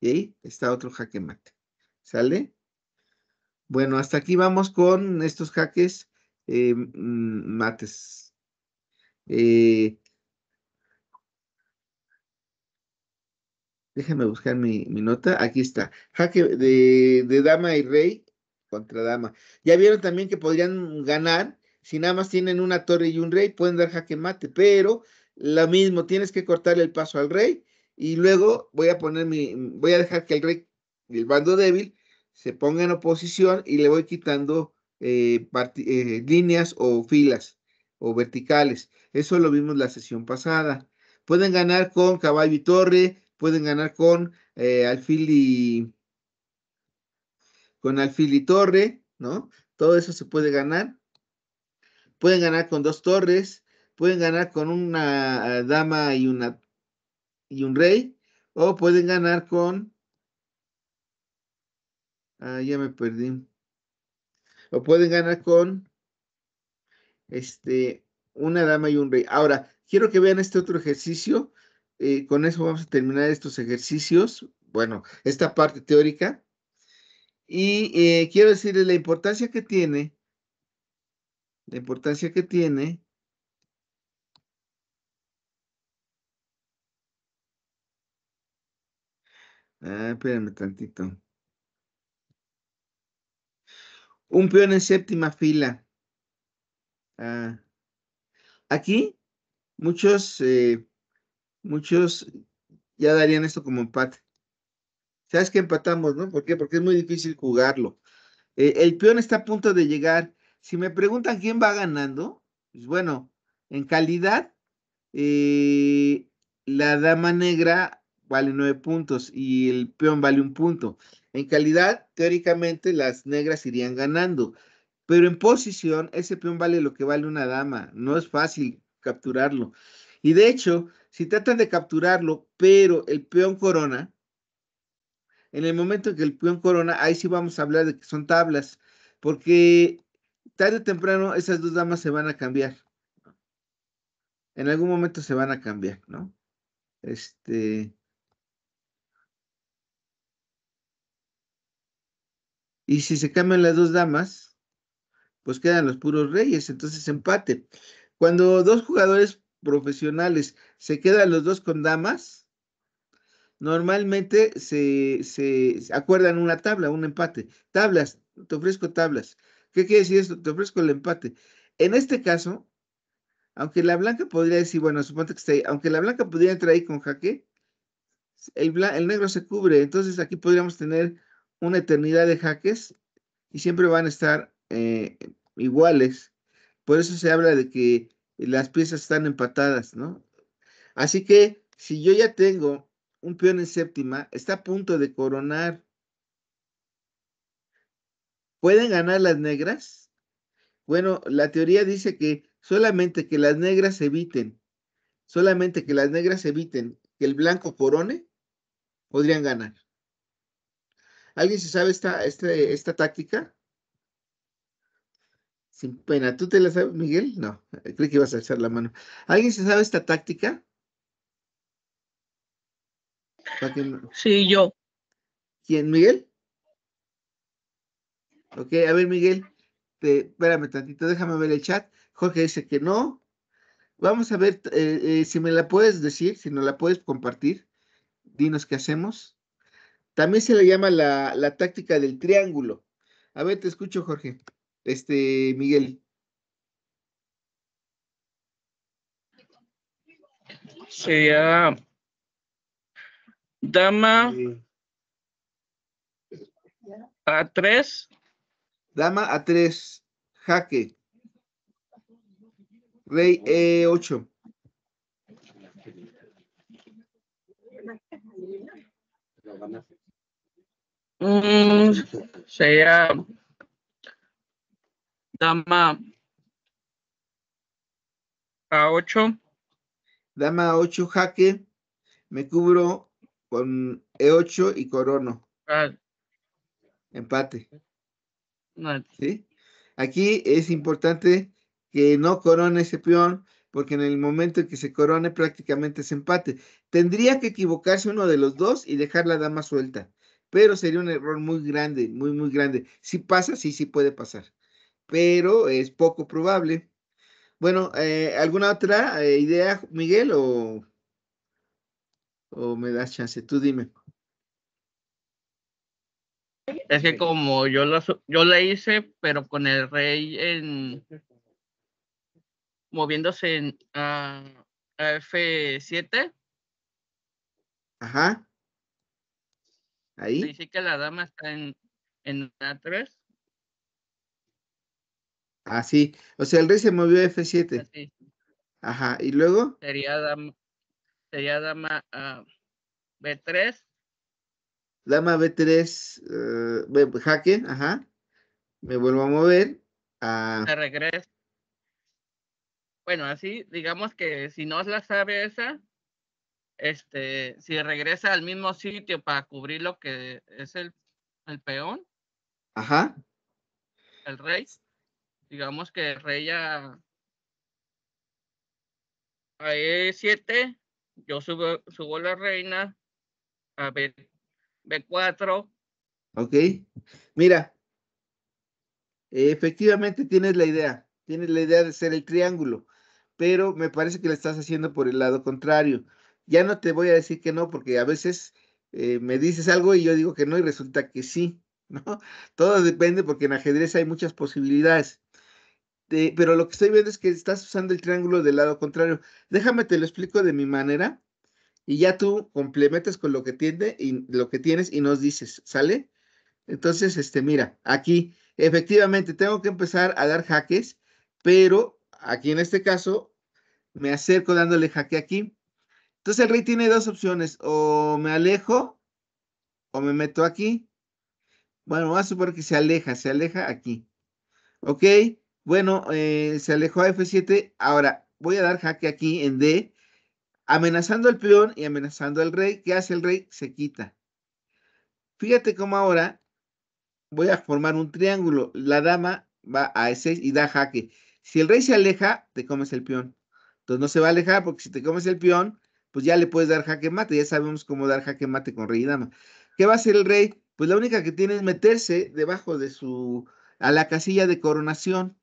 Y ahí está otro jaque mate. ¿Sale? Bueno, hasta aquí vamos con estos jaques eh, mates. Eh, déjame buscar mi, nota. Aquí está. Jaque de, dama y rey contra dama. Ya vieron también que podrían ganar. Si nada más tienen una torre y un rey, pueden dar jaque mate. Pero lo mismo, tienes que cortar el paso al rey. Y luego voy a poner mi, voy a dejar que el rey, el bando débil, se ponga en oposición y le voy quitando eh, eh, líneas o filas o verticales. Eso lo vimos la sesión pasada. Pueden ganar con caballo y torre, pueden ganar con eh, alfil y con alfil y torre, ¿no? Todo eso se puede ganar. Pueden ganar con dos torres, pueden ganar con una dama y una y un rey, o pueden ganar con ah, ya me perdí. O pueden ganar con este, una dama y un rey. Ahora, quiero que vean este otro ejercicio. Eh, con eso vamos a terminar estos ejercicios. Bueno, esta parte teórica. Y eh, quiero decirles la importancia que tiene, la importancia que tiene Ah, tantito. Un peón en séptima fila. Ah. Aquí muchos, eh, muchos ya darían esto como empate. ¿Sabes que empatamos, no? ¿Por qué? Porque es muy difícil jugarlo. Eh, el peón está a punto de llegar. Si me preguntan quién va ganando, pues bueno, en calidad, eh, la dama negra vale nueve puntos y el peón vale un punto. En calidad, teóricamente, las negras irían ganando. Pero en posición, ese peón vale lo que vale una dama. No es fácil capturarlo. Y de hecho, si tratan de capturarlo, pero el peón corona, en el momento en que el peón corona, ahí sí vamos a hablar de que son tablas, porque tarde o temprano esas dos damas se van a cambiar. En algún momento se van a cambiar, ¿no? Este. Y si se cambian las dos damas, pues quedan los puros reyes, entonces empate. Cuando dos jugadores profesionales se quedan los dos con damas, normalmente se, acuerdan una tabla, un empate. Tablas, te ofrezco tablas. ¿Qué quiere decir esto? Te ofrezco el empate. En este caso, aunque la blanca podría decir, bueno, suponte que está ahí, aunque la blanca podría entrar ahí con jaque, el, negro se cubre, entonces aquí podríamos tener una eternidad de jaques y siempre van a estar eh, iguales. Por eso se habla de que las piezas están empatadas, ¿no? Así que si yo ya tengo un peón en séptima, está a punto de coronar. ¿Pueden ganar las negras? Bueno, la teoría dice que solamente que las negras eviten, solamente que las negras eviten que el blanco corone, podrían ganar. ¿Alguien se sabe esta, esta, esta táctica? Sin pena. ¿Tú te la sabes, Miguel? No, creo que ibas a echar la mano. ¿Alguien se sabe esta táctica? Sí, yo. ¿Quién, Miguel? Ok, a ver, Miguel, te, espérame tantito, déjame ver el chat. Jorge dice que no. Vamos a ver eh, eh, si me la puedes decir, si no la puedes compartir. Dinos qué hacemos. También se le llama la, la táctica del triángulo. A ver, te escucho, Jorge este, Miguel. Sería dama A3. Dama A3, jaque. Rey E8. Eh, mm, sería Dama a 8. Dama a 8, jaque. Me cubro con E8 y corono. Ah. Empate. Aquí es importante que no corone ese peón, porque en el momento en que se corone prácticamente es empate. Tendría que equivocarse uno de los dos y dejar la dama suelta, pero sería un error muy grande, muy, muy grande. Si pasa, sí, sí puede pasar pero es poco probable. Bueno, eh, ¿alguna otra eh, idea, Miguel? O, me das chance? Tú dime. Es que como yo la yo le hice, pero con el rey en moviéndose en F7. Ajá. Ahí. Dice que la dama está en, en A3. Así. Ah, o sea, el rey se movió a F7. Ajá. ¿Y luego? Sería dama. Sería dama ah, B3. Dama B3. Eh, pues, jaque. Ajá. Me vuelvo a mover. A... Se regresa. Bueno, así, digamos que si no la sabe esa, este, si regresa al mismo sitio para cubrir lo que es el, el peón. Ajá. El rey digamos que reina a, E7, yo subo, subo la reina a B, 4 Ok, mira, efectivamente tienes la idea, tienes la idea de hacer el triángulo, pero me parece que la estás haciendo por el lado contrario. Ya no te voy a decir que no, porque a veces eh, me dices algo y yo digo que no y resulta que sí, ¿no? Todo depende porque en ajedrez hay muchas posibilidades. Este, pero lo que estoy viendo es que estás usando el triángulo del lado contrario. Déjame te lo explico de mi manera y ya tú complementas con lo que tiende y lo que tienes y nos dices, ¿sale? Entonces, este, mira, aquí efectivamente tengo que empezar a dar jaques, pero aquí en este caso me acerco dándole jaque aquí. Entonces el rey tiene dos opciones, o me alejo o me meto aquí. Bueno, vamos a suponer que se aleja, se aleja aquí. ¿Ok? Bueno, eh, se alejó a F7. Ahora voy a dar jaque aquí en D, amenazando al peón y amenazando al rey. ¿Qué hace el rey? Se quita. Fíjate cómo ahora voy a formar un triángulo. La dama va a E6 y da jaque. Si el rey se aleja, te comes el peón. Entonces no se va a alejar porque si te comes el peón, pues ya le puedes dar jaque mate. Ya sabemos cómo dar jaque mate con rey y dama. ¿Qué va a hacer el rey? Pues la única que tiene es meterse debajo de su, a la casilla de coronación.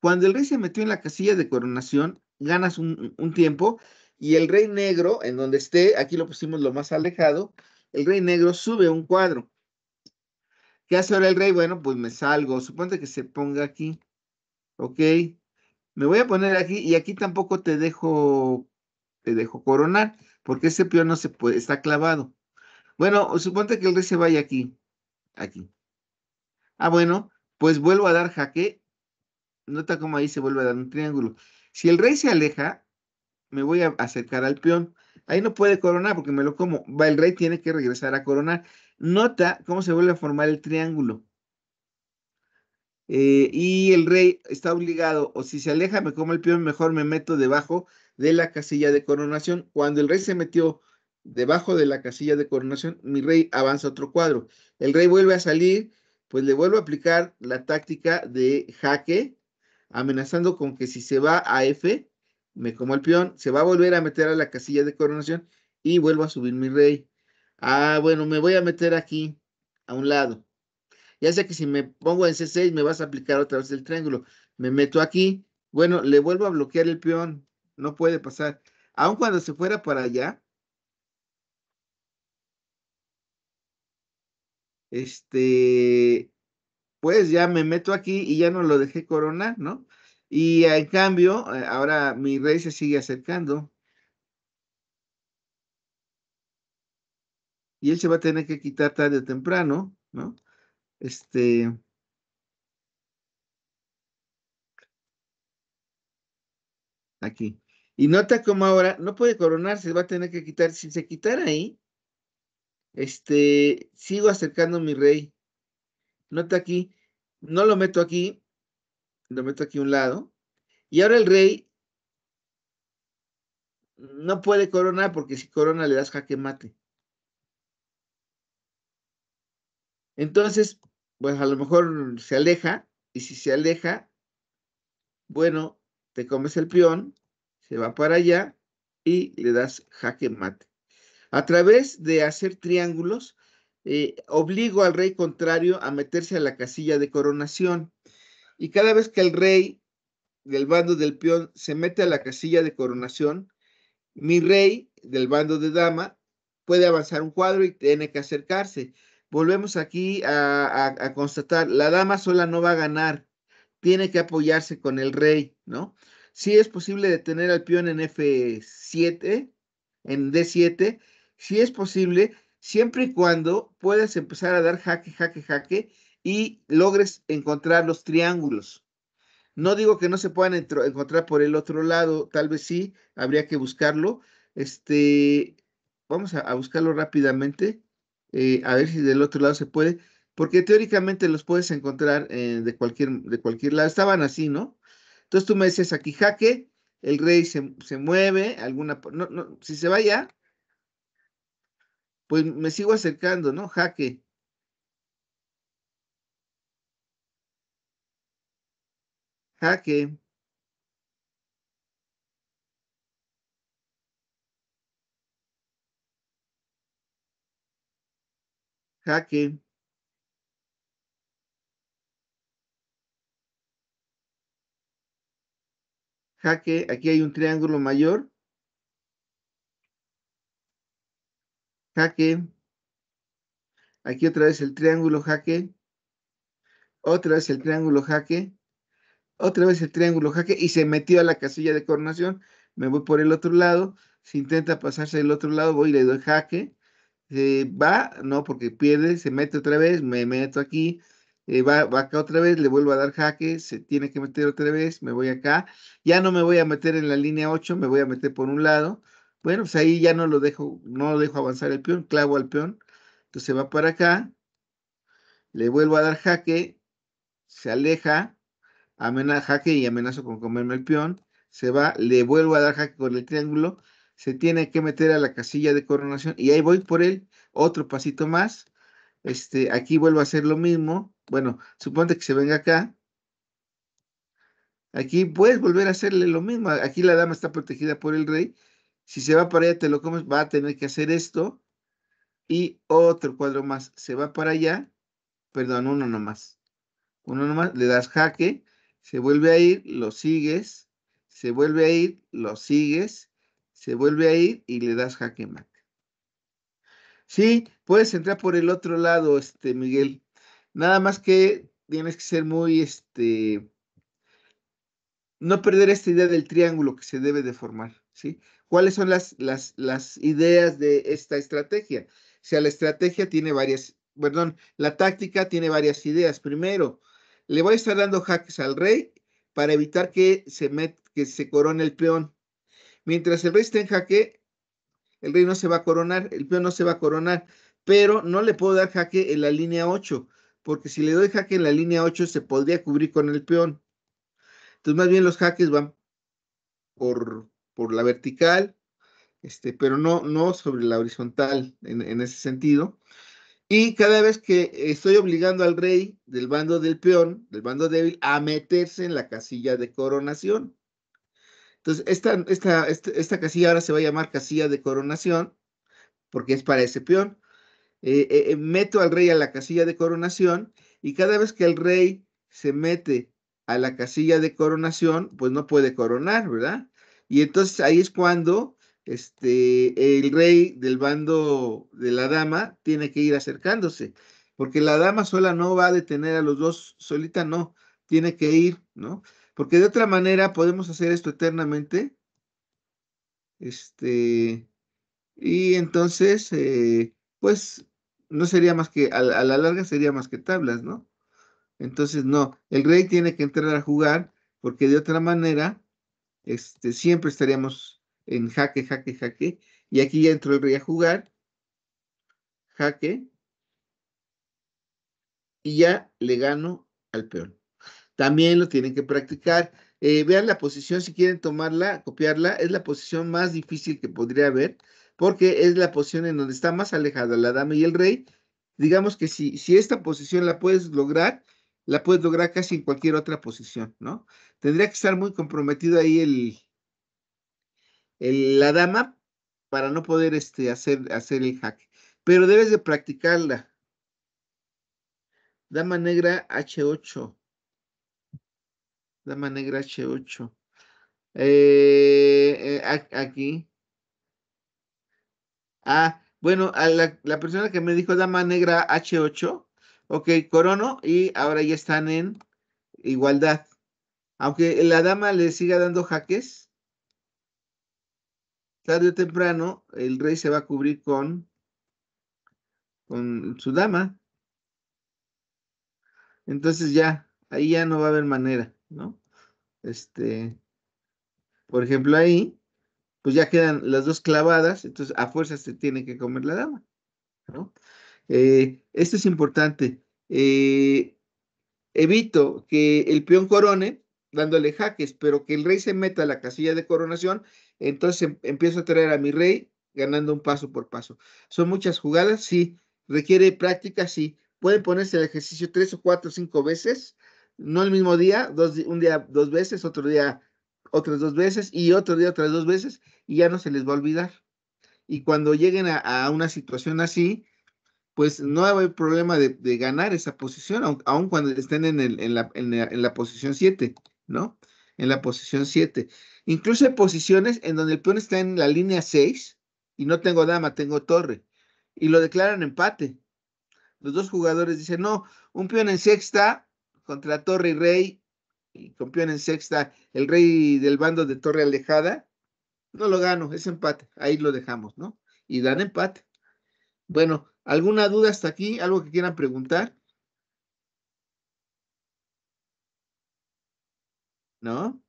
Cuando el rey se metió en la casilla de coronación, ganas un, tiempo y el rey negro, en donde esté, aquí lo pusimos lo más alejado, el rey negro sube un cuadro. ¿Qué hace ahora el rey? Bueno, pues me salgo. Suponte que se ponga aquí. Ok. Me voy a poner aquí y aquí tampoco te dejo, te dejo coronar, porque ese peón no se puede, está clavado. Bueno, suponte que el rey se vaya aquí. Aquí. Ah, bueno, pues vuelvo a dar jaque Nota cómo ahí se vuelve a dar un triángulo. Si el rey se aleja, me voy a acercar al peón. Ahí no puede coronar porque me lo como. Va, el rey tiene que regresar a coronar. Nota cómo se vuelve a formar el triángulo. Eh, y el rey está obligado, o si se aleja, me como el peón, mejor me meto debajo de la casilla de coronación. Cuando el rey se metió debajo de la casilla de coronación, mi rey avanza otro cuadro. El rey vuelve a salir, pues le vuelvo a aplicar la táctica de jaque, amenazando con que si se va a F, me como el peón, se va a volver a meter a la casilla de coronación y vuelvo a subir mi rey. Ah, bueno, me voy a meter aquí, a un lado. Ya sé que si me pongo en C6, me vas a aplicar otra vez el triángulo. Me meto aquí, bueno, le vuelvo a bloquear el peón, no puede pasar. Aun cuando se fuera para allá, este, pues ya me meto aquí y ya no lo dejé coronar, ¿no? Y en cambio, eh, ahora mi rey se sigue acercando. Y él se va a tener que quitar tarde o temprano, ¿no? Este. Aquí. Y nota cómo ahora no puede coronarse, va a tener que quitar. Si se quitara ahí, este, sigo acercando a mi rey nota aquí, no lo meto aquí, lo meto aquí a un lado. Y ahora el rey no puede coronar porque si corona le das jaque mate. Entonces, pues a lo mejor se aleja y si se aleja, bueno, te comes el peón, se va para allá y le das jaque mate. A través de hacer triángulos, eh, ...obligo al rey contrario a meterse a la casilla de coronación. Y cada vez que el rey del bando del peón se mete a la casilla de coronación, mi rey del bando de dama puede avanzar un cuadro y tiene que acercarse. Volvemos aquí a, constatar, la dama sola no va a ganar, tiene que apoyarse con el rey, ¿no? Si es posible detener al peón en F7, en D7, si es posible, siempre y cuando puedas empezar a dar jaque, jaque, jaque y logres encontrar los triángulos. No digo que no se puedan encontrar por el otro lado, tal vez sí, habría que buscarlo. Este, vamos a, buscarlo rápidamente, eh, a ver si del otro lado se puede, porque teóricamente los puedes encontrar de, cualquier, de cualquier lado. Estaban así, ¿no? Entonces tú me dices aquí jaque, el rey se, mueve, alguna, si se va ya, pues me sigo acercando, ¿no? Jaque. Jaque. Jaque. Jaque, aquí hay un triángulo mayor. jaque. Aquí otra vez el triángulo jaque. Otra vez el triángulo jaque. Otra vez el triángulo jaque. Y se metió a la casilla de coronación. Me voy por el otro lado. Si intenta pasarse del otro lado, voy y le doy jaque. va, no, porque pierde, se mete otra vez, me meto aquí, eh, va, va, acá otra vez, le vuelvo a dar jaque, se tiene que meter otra vez, me voy acá, ya no me voy a meter en la línea 8, me voy a meter por un lado, bueno, pues ahí ya no lo dejo, no dejo avanzar el peón, clavo al peón. Entonces va para acá, le vuelvo a dar jaque, se aleja, amenaza jaque y amenazo con comerme el peón. Se va, le vuelvo a dar jaque con el triángulo, se tiene que meter a la casilla de coronación y ahí voy por él, otro pasito más. Este, aquí vuelvo a hacer lo mismo. Bueno, suponte que se venga acá. Aquí puedes volver a hacerle lo mismo. Aquí la dama está protegida por el rey si se va para allá, te lo comes, va a tener que hacer esto. Y otro cuadro más. Se va para allá. Perdón, uno nomás. Uno nomás, le das jaque, se vuelve a ir, lo sigues, se vuelve a ir, lo sigues, se vuelve a ir y le das jaque Mac. Sí, puedes entrar por el otro lado, este, Miguel. Nada más que tienes que ser muy, este, no perder esta idea del triángulo que se debe de formar. ¿Cuáles son las, ideas de esta estrategia? O sea, la estrategia tiene varias, perdón, la táctica tiene varias ideas. Primero, le voy a estar dando jaques al rey para evitar que se, que se corone el peón. Mientras el rey esté en jaque, el rey no se va a coronar, el peón no se va a coronar, pero no le puedo dar jaque en la línea 8, porque si le doy jaque en la línea 8 se podría cubrir con el peón. Entonces, más bien los jaques van por, por la vertical, este, pero no, no sobre la horizontal en, ese sentido. Y cada vez que estoy obligando al rey del bando del peón, del bando débil, a meterse en la casilla de coronación. Entonces, esta, esta, esta, casilla ahora se va a llamar casilla de coronación, porque es para ese peón. Eh, eh, eh, meto al rey a la casilla de coronación y cada vez que el rey se mete a la casilla de coronación, pues no puede coronar, ¿verdad? Y entonces ahí es cuando este, el rey del bando de la dama tiene que ir acercándose, porque la dama sola no va a detener a los dos, solita no, tiene que ir, ¿no? Porque de otra manera podemos hacer esto eternamente. Este, y entonces, eh, pues, no sería más que, a, a la larga sería más que tablas, ¿no? Entonces, no, el rey tiene que entrar a jugar porque de otra manera este, siempre estaríamos en jaque, jaque, jaque. Y aquí ya entró el rey a jugar, jaque, y ya le gano al peón. También lo tienen que practicar. Eh, vean la posición, si quieren tomarla, copiarla, es la posición más difícil que podría haber, porque es la posición en donde está más alejada la dama y el rey. Digamos que si, si esta posición la puedes lograr, la puedes lograr casi en cualquier otra posición, ¿no? Tendría que estar muy comprometido ahí el, la dama para no poder este, hacer, hacer el hack. Pero debes de practicarla. Dama negra H8. Dama negra H8. Eh, eh, aquí. Ah, bueno, a la persona que me dijo dama negra H8 Ok, corono y ahora ya están en igualdad. Aunque la dama le siga dando jaques, tarde o temprano el rey se va a cubrir con, con su dama. Entonces ya, ahí ya no va a haber manera, ¿no? Este, por ejemplo, ahí, pues ya quedan las dos clavadas, entonces a fuerza se tiene que comer la dama, ¿no? Eh, esto es importante. Eh, evito que el peón corone dándole jaques, pero que el rey se meta a la casilla de coronación, entonces em, empiezo a traer a mi rey ganando un paso por paso. Son muchas jugadas, sí, requiere práctica, sí. Pueden ponerse el ejercicio tres o cuatro o cinco veces, no el mismo día, dos, un día dos veces, otro día otras dos veces y otro día otras dos veces y ya no se les va a olvidar. Y cuando lleguen a una situación así, pues no hay problema de, ganar esa posición, aun, cuando estén en, la, en, la, posición 7, ¿no? En la posición 7. Incluso hay posiciones en donde el peón está en la línea 6 y no tengo dama, tengo torre, y lo declaran empate. Los dos jugadores dicen, no, un peón en sexta contra torre y rey, y con peón en sexta, el rey del bando de torre alejada, no lo gano, es empate, ahí lo dejamos, ¿no? Y dan empate. Bueno, ¿Alguna duda hasta aquí? ¿Algo que quieran preguntar? ¿No?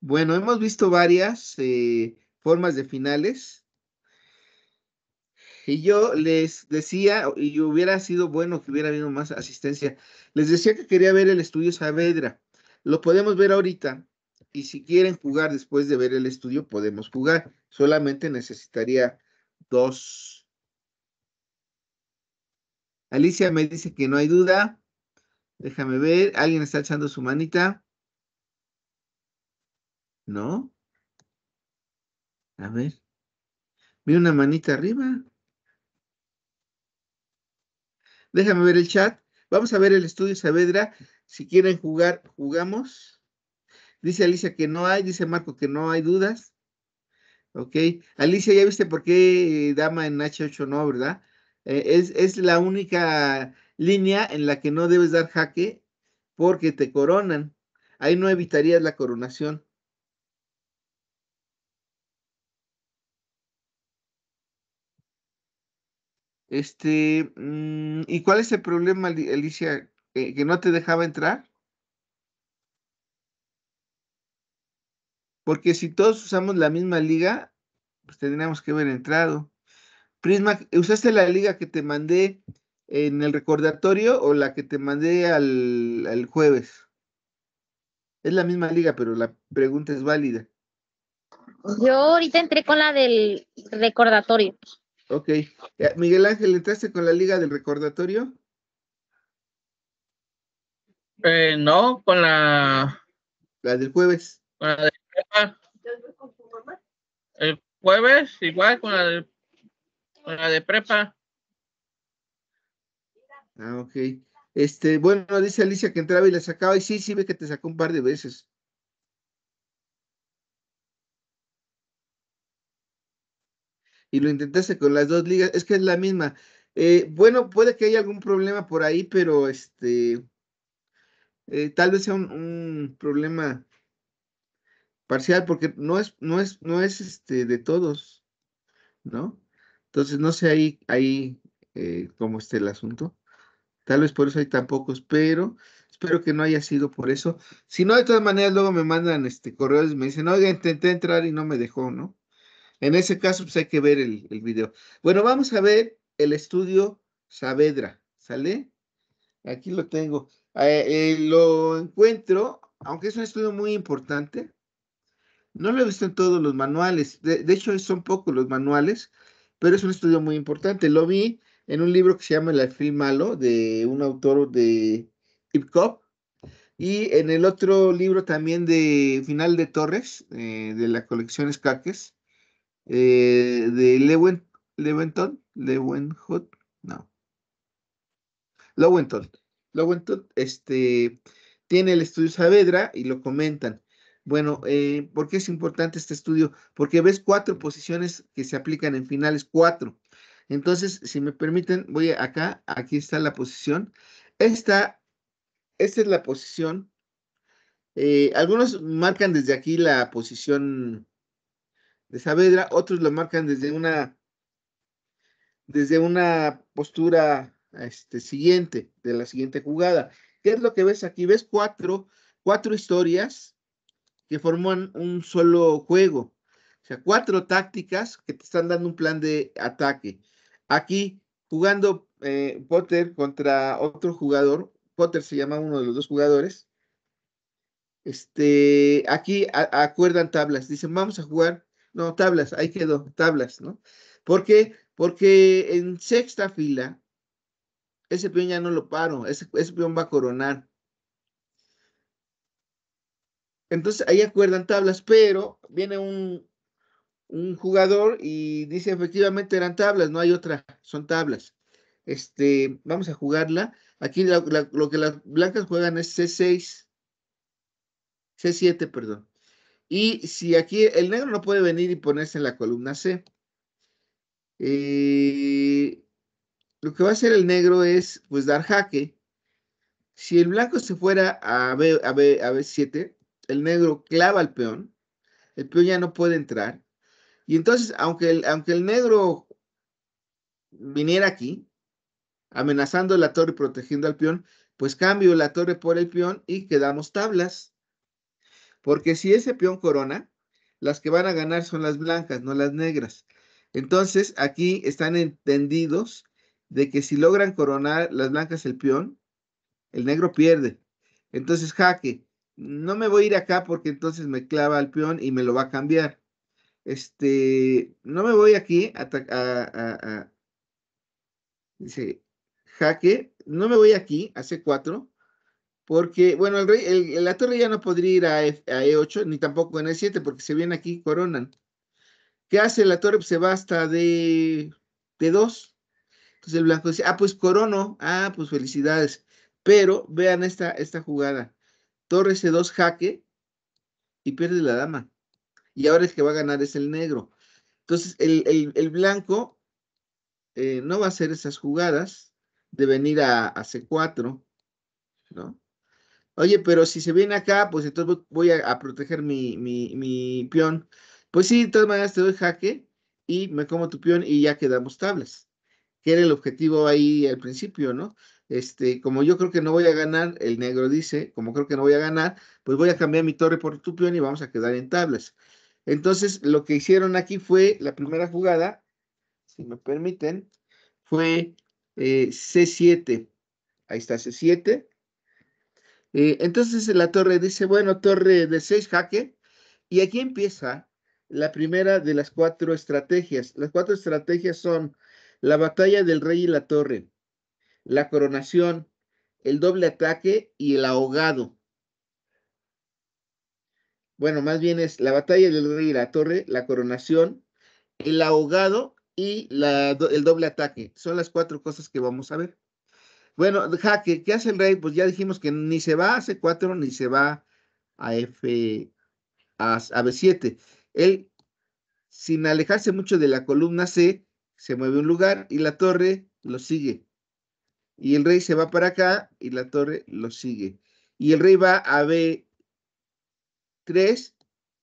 Bueno, hemos visto varias eh, formas de finales. Y yo les decía, y hubiera sido bueno que hubiera habido más asistencia, les decía que quería ver el estudio Saavedra. Lo podemos ver ahorita. Y si quieren jugar después de ver el estudio, podemos jugar. Solamente necesitaría 2. Alicia me dice que no hay duda. Déjame ver. ¿Alguien está echando su manita? ¿No? A ver. Vi una manita arriba. Déjame ver el chat. Vamos a ver el estudio Saavedra. Si quieren jugar, jugamos. Dice Alicia que no hay, dice Marco que no hay dudas. ¿ok? Alicia, ya viste por qué eh, dama en H8 no, ¿verdad? Eh, es, es, la única línea en la que no debes dar jaque porque te coronan. Ahí no evitarías la coronación. Este, mm, ¿y cuál es el problema, Alicia, que no te dejaba entrar? Porque si todos usamos la misma liga, pues tendríamos que haber entrado. Prisma, ¿usaste la liga que te mandé en el recordatorio o la que te mandé al, jueves? Es la misma liga, pero la pregunta es válida. Yo ahorita entré con la del recordatorio. Ok. Eh, Miguel Ángel, ¿entraste con la liga del recordatorio? Eh, no, con la... La del jueves. El jueves, igual con la de, prepa. Ah, ok. Este, bueno, dice Alicia que entraba y la sacaba, y sí, sí ve que te sacó un par de veces. Y lo intentaste con las dos ligas, es que es la misma. Eh, bueno, puede que haya algún problema por ahí, pero este, eh, tal vez sea un problema parcial porque no es, no es, no es este de todos, ¿no? Entonces no sé ahí, eh, cómo esté el asunto. Tal vez por eso hay tampoco pocos, pero espero que no haya sido por eso. Si no, de todas maneras, luego me mandan este correos y me dicen, oiga, intenté entrar y no me dejó, ¿no? En ese caso, pues hay que ver el, video. Bueno, vamos a ver el estudio Saavedra, ¿sale? Aquí lo tengo. Eh, eh, lo encuentro, aunque es un estudio muy importante, no lo he visto en todos los manuales, de, hecho son pocos los manuales, pero es un estudio muy importante. Lo vi en un libro que se llama El Free malo, de un autor de Ipcop, y en el otro libro también de Final de Torres, eh, de la colección Escaques, eh, de Lewenton Lewenton, Lewenhot, no. Lowenton. Lowenton, este, tiene el estudio Saavedra y lo comentan. Bueno, eh, ¿por qué es importante este estudio? Porque ves cuatro posiciones que se aplican en finales, cuatro. Entonces, si me permiten, voy acá, aquí está la posición. Esta, esta es la posición. Eh, algunos marcan desde aquí la posición de Saavedra, otros lo marcan desde una, desde una postura este, siguiente, de la siguiente jugada. ¿Qué es lo que ves aquí? Ves cuatro, cuatro historias que forman un solo juego. O sea, cuatro tácticas que te están dando un plan de ataque. Aquí, jugando eh, Potter contra otro jugador, Potter se llama uno de los dos jugadores. Este, aquí acuerdan tablas, dicen vamos a jugar, no, tablas, ahí quedó, tablas, ¿no? ¿Por qué? Porque en sexta fila, ese peón ya no lo paro, ese peón va a coronar. Entonces ahí acuerdan tablas, pero viene un, jugador y dice efectivamente eran tablas, no hay otra, son tablas. Este, vamos a jugarla. Aquí lo que las blancas juegan es C6, C7, perdón. Y si aquí el negro no puede venir y ponerse en la columna C, eh, lo que va a hacer el negro es pues dar jaque. Si el blanco se fuera a, B, a B7, el negro clava al peón, el peón ya no puede entrar. Y entonces, aunque el, aunque el negro viniera aquí, amenazando la torre y protegiendo al peón, pues cambio la torre por el peón y quedamos tablas. Porque si ese peón corona, las que van a ganar son las blancas, no las negras. Entonces, aquí están entendidos de que si logran coronar las blancas el peón, el negro pierde. Entonces, jaque, no me voy a ir acá porque entonces me clava el peón y me lo va a cambiar. Este, no me voy aquí a, dice, jaque, no me voy aquí a C4, porque, bueno, el rey, la torre ya no podría ir a, E8, ni tampoco en E7, porque se viene aquí coronan. ¿Qué hace la torre? Pues se va hasta D, 2 Entonces el blanco dice, ah, pues corono, ah, pues felicidades. Pero vean esta, esta jugada torre C2 jaque y pierde la dama. Y ahora el que va a ganar es el negro. Entonces, el, blanco eh, no va a hacer esas jugadas de venir a, C4, ¿no? Oye, pero si se viene acá, pues entonces voy a, proteger mi, mi, mi peón. Pues sí, de todas maneras te doy jaque y me como tu peón y ya quedamos tablas, que era el objetivo ahí al principio, ¿no? este, como yo creo que no voy a ganar, el negro dice, como creo que no voy a ganar, pues voy a cambiar mi torre por tu peón y vamos a quedar en tablas. Entonces, lo que hicieron aquí fue, la primera jugada, si me permiten, fue eh, C7. Ahí está C7. Eh, entonces la torre dice, bueno, torre de 6 jaque. Y aquí empieza la primera de las cuatro estrategias. Las cuatro estrategias son la batalla del rey y la torre, la coronación, el doble ataque y el ahogado. Bueno, más bien es la batalla del rey y la torre, la coronación, el ahogado y el doble ataque. Son las cuatro cosas que vamos a ver. Bueno, jaque, ¿qué hace el rey? Pues ya dijimos que ni se va a C4 ni se va a F a, B7. Él, sin alejarse mucho de la columna C, se mueve un lugar y la torre lo sigue y el rey se va para acá y la torre lo sigue. Y el rey va a B3,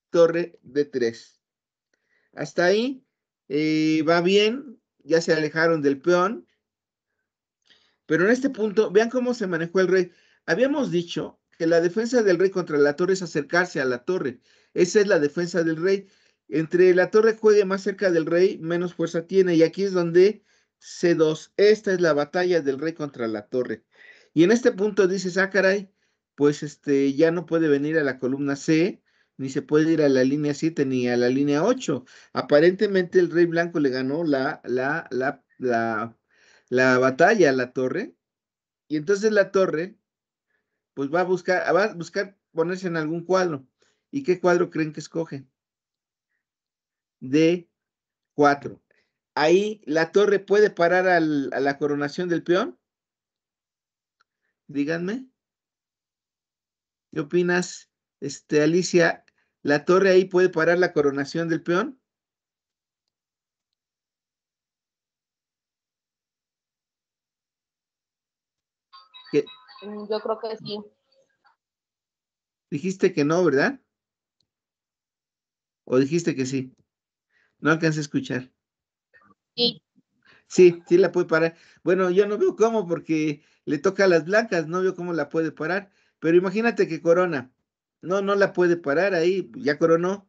torre D3. Hasta ahí eh, va bien, ya se alejaron del peón. Pero en este punto, vean cómo se manejó el rey. Habíamos dicho que la defensa del rey contra la torre es acercarse a la torre. Esa es la defensa del rey. Entre la torre juegue más cerca del rey, menos fuerza tiene. Y aquí es donde C2. Esta es la batalla del rey contra la torre. Y en este punto dice ah, pues este, ya no puede venir a la columna C, ni se puede ir a la línea 7 ni a la línea 8. Aparentemente el rey blanco le ganó la, la, la, batalla a la torre. Y entonces la torre, pues va a buscar, va a buscar ponerse en algún cuadro. ¿Y qué cuadro creen que escoge? D4 ahí la torre puede parar a la coronación del peón. Díganme. ¿Qué opinas, este, Alicia? ¿La torre ahí puede parar la coronación del peón? Mm, yo creo que sí. Dijiste que no, ¿verdad? ¿O dijiste que sí? No alcancé a escuchar. Sí. Sí, la puede parar. Bueno, yo no veo cómo porque le toca a las blancas, no veo cómo la puede parar. Pero imagínate que Corona, no, no la puede parar ahí, ya coronó.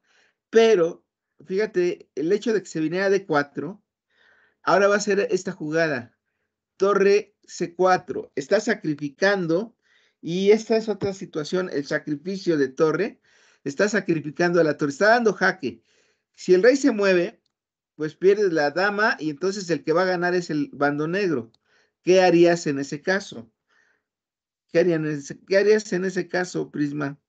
Pero fíjate, el hecho de que se viniera de 4, ahora va a ser esta jugada. Torre C4, está sacrificando, y esta es otra situación, el sacrificio de torre, está sacrificando a la torre, está dando jaque. Si el rey se mueve, pues pierdes la dama y entonces el que va a ganar es el bando negro. ¿Qué harías en ese caso? ¿Qué, harías en ese caso, Prisma?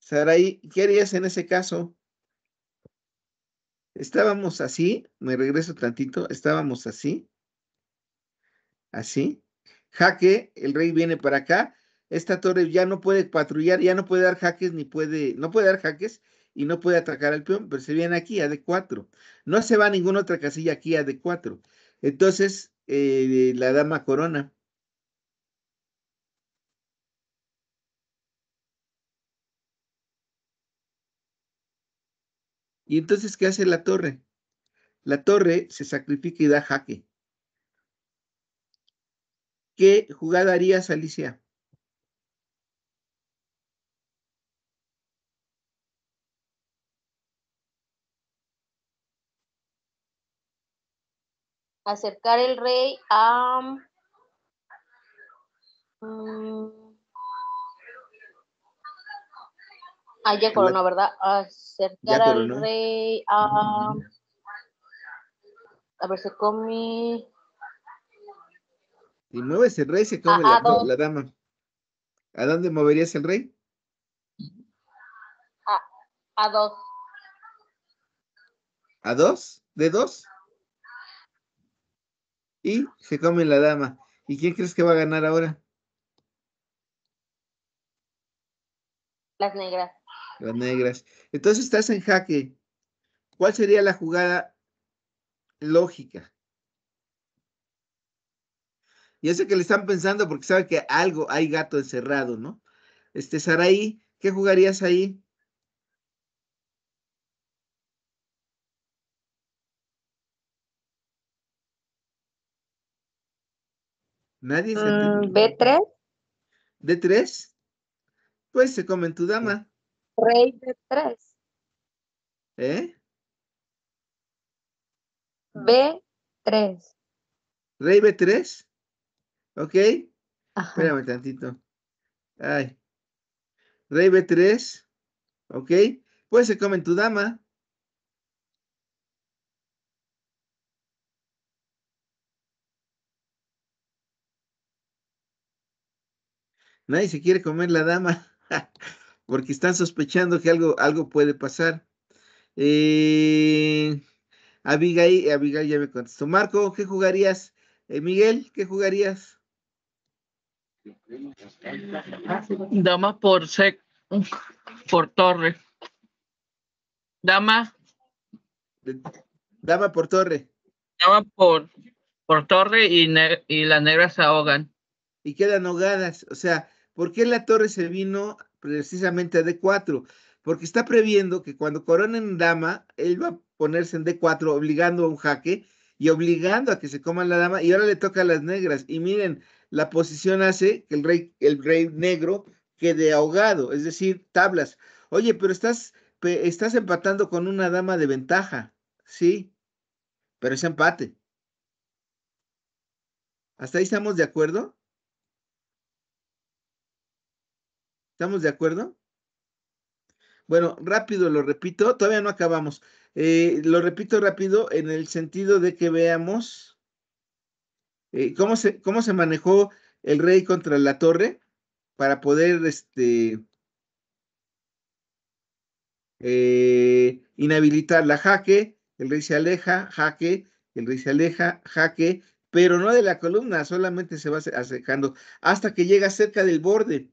Saraí, ¿qué harías en ese caso? Estábamos así, me regreso tantito, estábamos así, así, jaque, el rey viene para acá esta torre ya no puede patrullar, ya no puede dar jaques, ni puede, no puede dar jaques y no puede atacar al peón, pero se viene aquí a D4. No se va a ninguna otra casilla aquí a D4. Entonces, eh, la dama corona. Y entonces, ¿qué hace la torre? La torre se sacrifica y da jaque. ¿Qué jugada haría Alicia? acercar el rey a... Ah, ya coronó, ¿verdad? Acercar al rey a... A ver, se come... Y mueves el rey, se come la, dama. ¿A dónde moverías el rey? A, a dos. ¿A dos? ¿De dos? y se come la dama. ¿Y quién crees que va a ganar ahora? Las negras. Las negras. Entonces estás en jaque. ¿Cuál sería la jugada lógica? Ya sé que le están pensando porque sabe que algo hay gato encerrado, ¿no? Este, Saraí, ¿qué jugarías ahí? Nadie mm, ¿B3? d 3 Pues se comen tu dama. Rey B3. ¿Eh? B3. ¿Rey B3? ¿Ok? Ajá. Espérame tantito. Ay. Rey B3. ¿Ok? Pues se comen tu dama. Nadie se quiere comer la dama porque están sospechando que algo, algo puede pasar. Eh, Abigail, Abigail ya me contestó. Marco, ¿qué jugarías? Eh, Miguel, ¿qué jugarías? Dama por por torre. Dama. Dama por torre. Dama por, por torre y, y las negras se ahogan. Y quedan ahogadas. O sea, ¿Por qué la torre se vino precisamente a D4? Porque está previendo que cuando coronen dama, él va a ponerse en D4 obligando a un jaque y obligando a que se coman la dama y ahora le toca a las negras. Y miren, la posición hace que el rey, el rey negro quede ahogado, es decir, tablas. Oye, pero estás, estás empatando con una dama de ventaja, sí, pero es empate. ¿Hasta ahí estamos de acuerdo? ¿Estamos de acuerdo? Bueno, rápido lo repito, todavía no acabamos. Eh, lo repito rápido en el sentido de que veamos eh, cómo, se, cómo se manejó el rey contra la torre para poder este, eh, inhabilitar la jaque, el rey se aleja, jaque, el rey se aleja, jaque, pero no de la columna, solamente se va acercando hasta que llega cerca del borde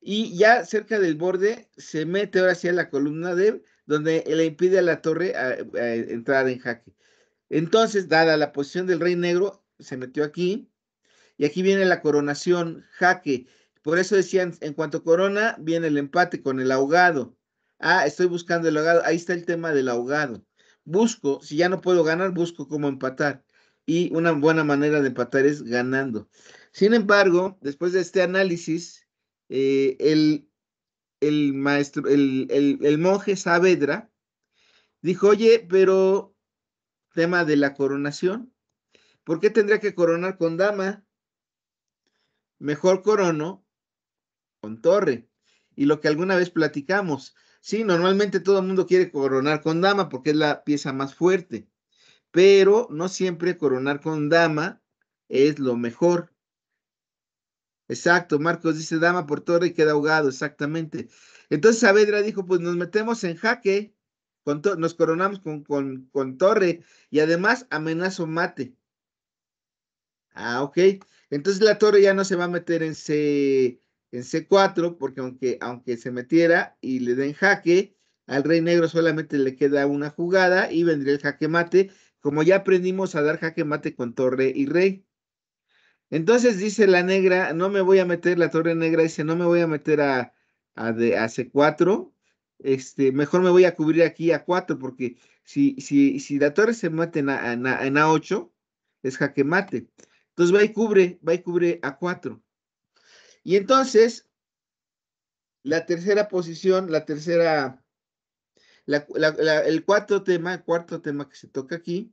y ya cerca del borde se mete ahora hacia la columna de donde le impide a la torre entrar en jaque. Entonces, dada la posición del rey negro, se metió aquí, y aquí viene la coronación jaque. Por eso decían, en cuanto corona, viene el empate con el ahogado. Ah, estoy buscando el ahogado. Ahí está el tema del ahogado. Busco, si ya no puedo ganar, busco cómo empatar. Y una buena manera de empatar es ganando. Sin embargo, después de este análisis, eh, el, maestro, el, el monje Saavedra, dijo, oye, pero tema de la coronación, ¿por qué tendría que coronar con dama? Mejor corono con torre. Y lo que alguna vez platicamos, sí, normalmente todo el mundo quiere coronar con dama porque es la pieza más fuerte, pero no siempre coronar con dama es lo mejor. Exacto, Marcos dice dama por torre y queda ahogado, exactamente. Entonces Saavedra dijo, pues nos metemos en jaque, con nos coronamos con, con, torre y además amenazo mate. Ah, ok. Entonces la torre ya no se va a meter en, C, en C4 porque aunque, aunque se metiera y le den jaque, al rey negro solamente le queda una jugada y vendría el jaque mate, como ya aprendimos a dar jaque mate con torre y rey. Entonces dice la negra, no me voy a meter, la torre negra dice, no me voy a meter a, de, C4, este, mejor me voy a cubrir aquí a 4, porque si, si la torre se mete en, a, 8 es jaque mate. Entonces va y cubre, va y cubre a 4. Y entonces, la tercera posición, la tercera, el cuarto tema, el cuarto tema que se toca aquí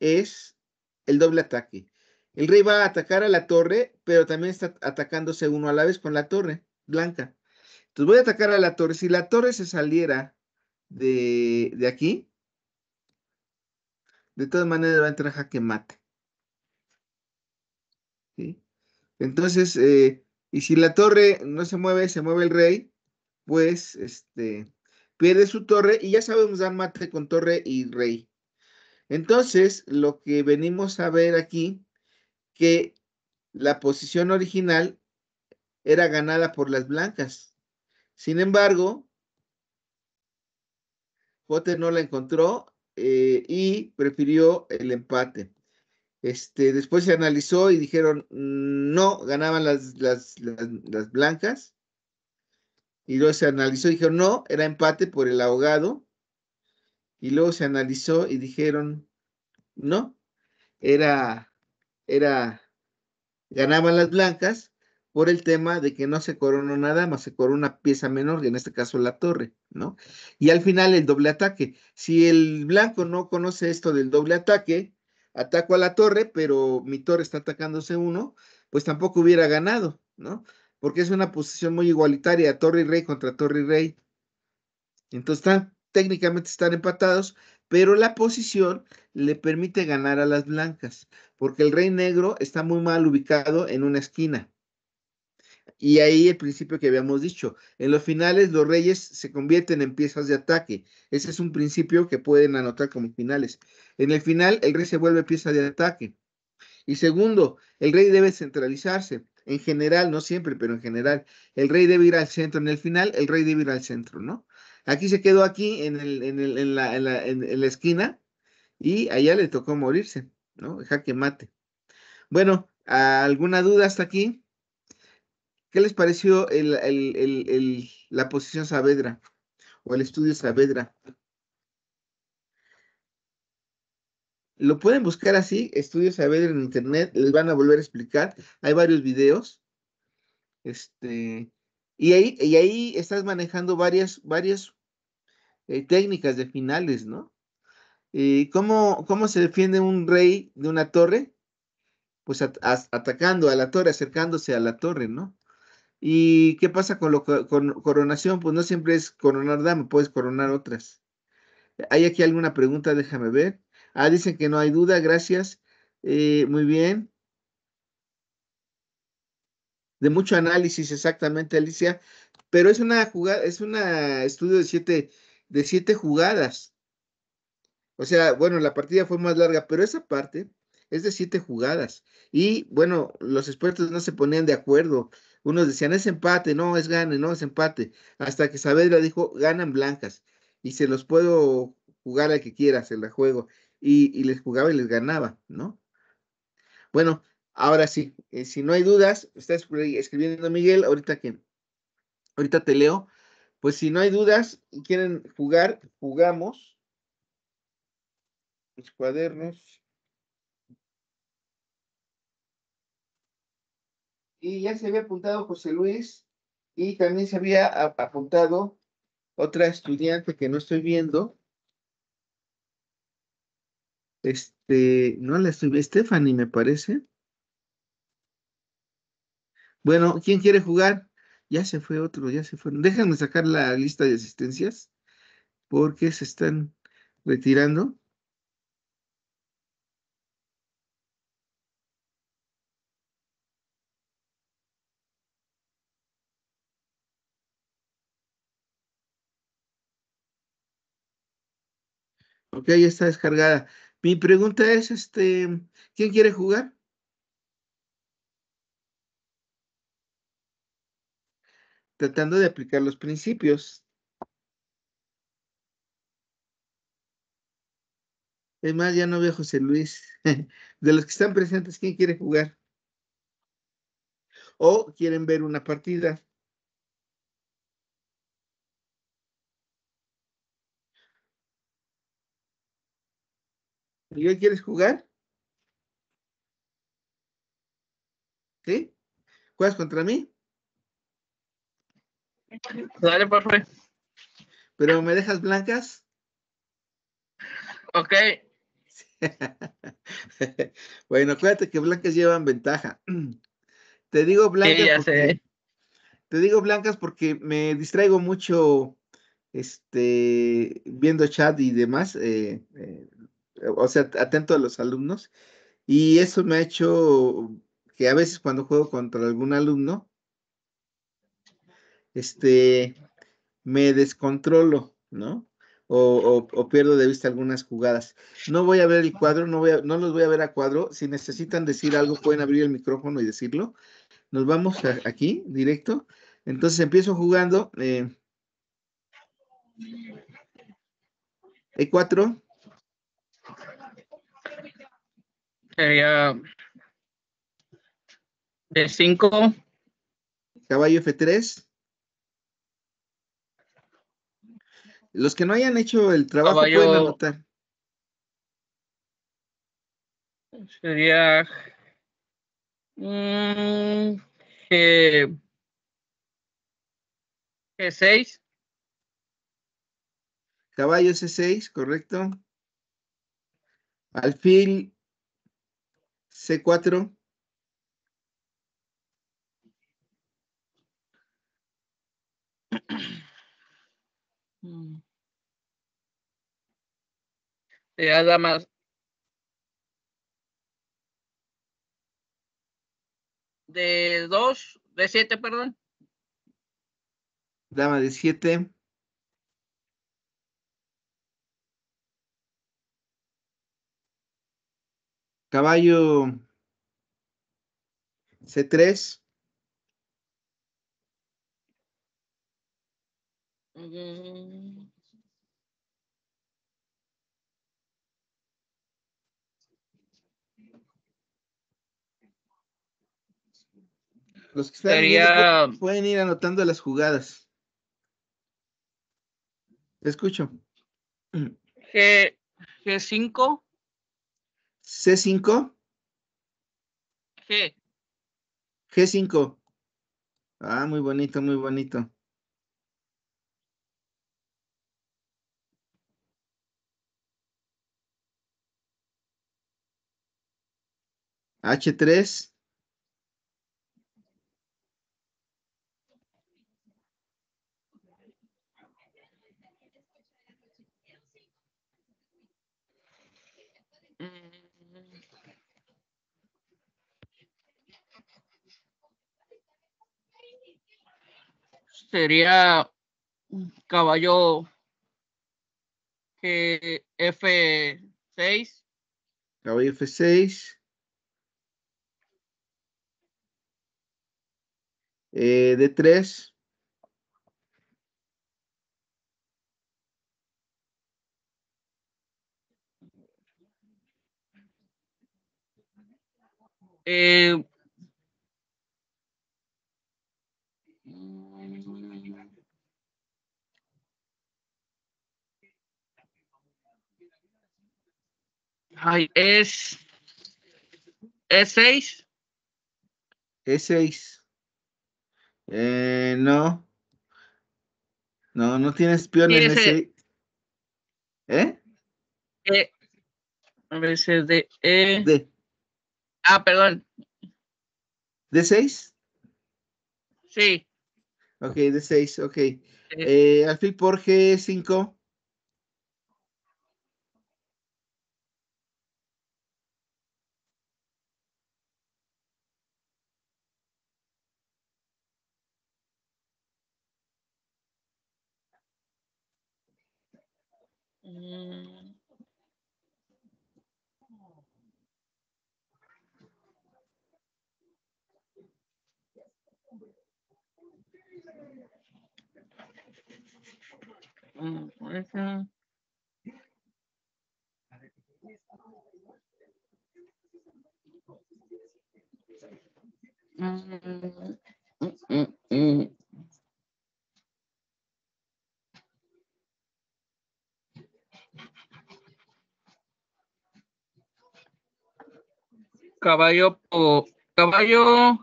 es el doble ataque. El rey va a atacar a la torre, pero también está atacándose uno a la vez con la torre blanca. Entonces voy a atacar a la torre. Si la torre se saliera de, aquí, de todas maneras va a entrar jaque mate. Entonces, eh, y si la torre no se mueve, se mueve el rey, pues este, pierde su torre y ya sabemos dar mate con torre y rey. Entonces, lo que venimos a ver aquí que la posición original era ganada por las blancas. Sin embargo, Potter no la encontró eh, y prefirió el empate. Este, después se analizó y dijeron, no, ganaban las blancas. Y luego se analizó y dijeron, no, era empate por el ahogado. Y luego se analizó y dijeron, no, era era, ganaban las blancas por el tema de que no se coronó nada más, se coronó una pieza menor, y en este caso la torre, ¿no? Y al final el doble ataque. Si el blanco no conoce esto del doble ataque, ataco a la torre, pero mi torre está atacándose uno, pues tampoco hubiera ganado, ¿no? Porque es una posición muy igualitaria, torre y rey contra torre y rey. Entonces están, técnicamente están empatados, pero la posición le permite ganar a las blancas, porque el rey negro está muy mal ubicado en una esquina. Y ahí el principio que habíamos dicho, en los finales los reyes se convierten en piezas de ataque. Ese es un principio que pueden anotar como finales. En el final el rey se vuelve pieza de ataque. Y segundo, el rey debe centralizarse. En general, no siempre, pero en general, el rey debe ir al centro. En el final, el rey debe ir al centro, ¿no? Aquí se quedó aquí en, en, la, esquina y allá le tocó morirse, ¿no? Jaque mate. Bueno, ¿alguna duda hasta aquí? ¿Qué les pareció la posición Saavedra o el estudio Saavedra? Lo pueden buscar así, estudio Saavedra en internet, les van a volver a explicar. Hay varios videos. Este, y ahí, estás manejando varias, varias eh, técnicas de finales, ¿no? Eh, ¿cómo, ¿Cómo se defiende un rey de una torre? Pues atacando a la torre, acercándose a la torre, ¿no? ¿Y qué pasa con, coronación? Pues no siempre es coronar dama, puedes coronar otras. ¿Hay aquí alguna pregunta? Déjame ver. Ah, dicen que no hay duda, gracias. Eh, muy bien de mucho análisis exactamente, Alicia, pero es una jugada, es un estudio de siete, de siete jugadas. O sea, bueno, la partida fue más larga, pero esa parte es de siete jugadas. Y bueno, los expertos no se ponían de acuerdo. Unos decían, es empate, no, es gane, no, es empate. Hasta que Saavedra dijo, ganan blancas. Y se los puedo jugar al que quiera, se la juego. Y, y les jugaba y les ganaba, ¿no? Bueno, Ahora sí, eh, si no hay dudas, está escribiendo Miguel, ahorita que ahorita te leo. Pues si no hay dudas y quieren jugar, jugamos. Mis cuadernos. Y ya se había apuntado José Luis y también se había apuntado otra estudiante que no estoy viendo. Este, no la estoy viendo, Stephanie me parece. Bueno, ¿quién quiere jugar? Ya se fue otro, ya se fue. Déjenme sacar la lista de asistencias porque se están retirando. Ok, ya está descargada. Mi pregunta es, este, ¿quién quiere jugar? tratando de aplicar los principios. Es más, ya no veo a José Luis. De los que están presentes, ¿quién quiere jugar? ¿O quieren ver una partida? ¿Miguel, quieres jugar? ¿Sí? ¿Juegas contra mí? Dale, ¿Pero me dejas blancas? Ok. bueno, acuérdate que blancas llevan ventaja. Te digo blancas. Te digo blancas porque me distraigo mucho este, viendo chat y demás. Eh, eh, o sea, atento a los alumnos. Y eso me ha hecho que a veces cuando juego contra algún alumno, este, me descontrolo, ¿no? O, pierdo de vista algunas jugadas. No voy a ver el cuadro, no, los voy a ver a cuadro. Si necesitan decir algo, pueden abrir el micrófono y decirlo. Nos vamos aquí, directo. Entonces empiezo jugando. E4. Eh. E Sería D5. E Caballo F3. Los que no hayan hecho el trabajo pueden anotar. Sería. Mm, 6 Caballo C6, correcto. Alfil C4. Te eh, da más. De 2, de 7, perdón. Dama de 7. Caballo C3. mm Los pueden ir anotando las jugadas. Te escucho. G, G5. C5. G. G5. Ah, muy bonito, muy bonito. H3. sería un caballo que F6. Caballo F6. Eh, D3. Eh, Ay, es. ¿Es 6? Es 6. Eh, no. No, no tienes peón en ese. ¿Eh? eh a ver, de, eh. de. Ah, perdón. ¿De 6? Sí. Ok, de 6, ok. Eh, por g 5. caballo, o caballo.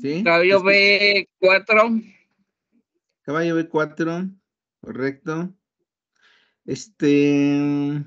¿Sí? Caballo B4. Caballo B4, correcto. Este.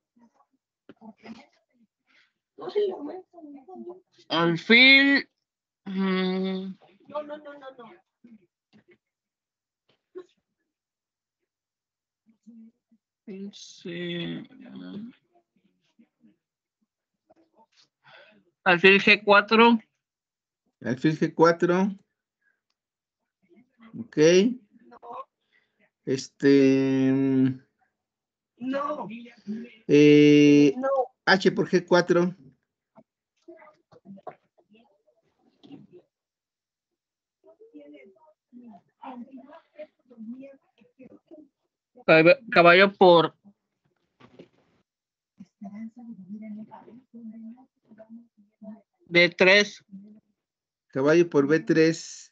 al fin al No, no, no, no, no. Sí. Alfil mm. G4. al fin G4. Ok. Este. Mm, no. Eh, H por G4. Caballo por... B3. Caballo por B3.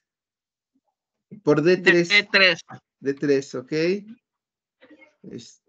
Por D3. D3. D3, ok. Este.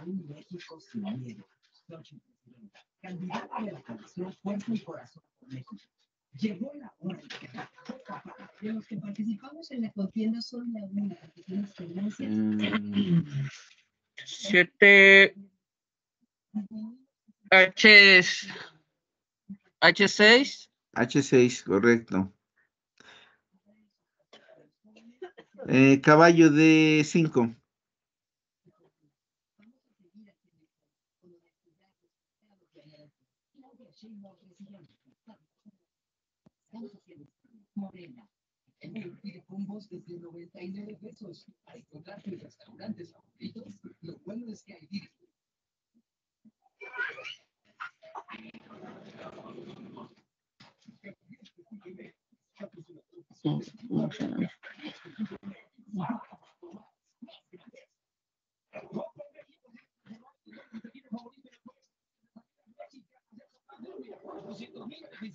en México sin miedo. Candidata de la canción Cuerpo y Corazón por México. Llegó la hora de que De los que participamos en la contienda soy la única que tiene experiencia. Mm. siete H H6 H6, correcto. Eh, caballo de 5. Morena. En de combos desde 99 pesos para encontrar tus restaurantes favoritos. Lo bueno es que hay días.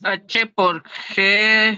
H por G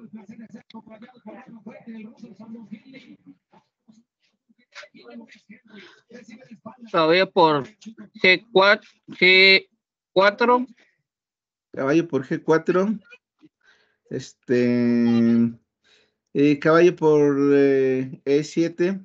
tengo el placer de ser acompañado por el fuerte del ruso Samuel Henley. Caballo por G4, G4. Caballo por G4. Este. Eh, caballo por eh, E7.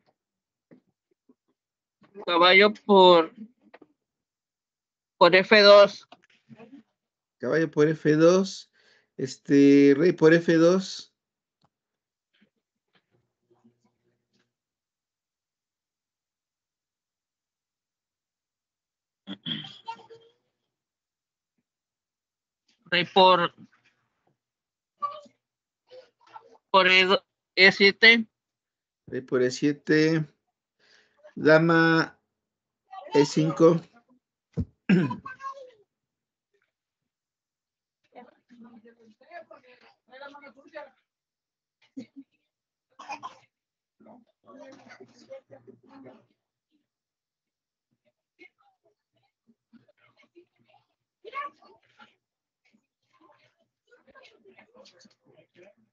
Caballo por, por F2. Caballo por F2. Este, rey por F2. Rey por por E7. Rey por E7. Dama E5.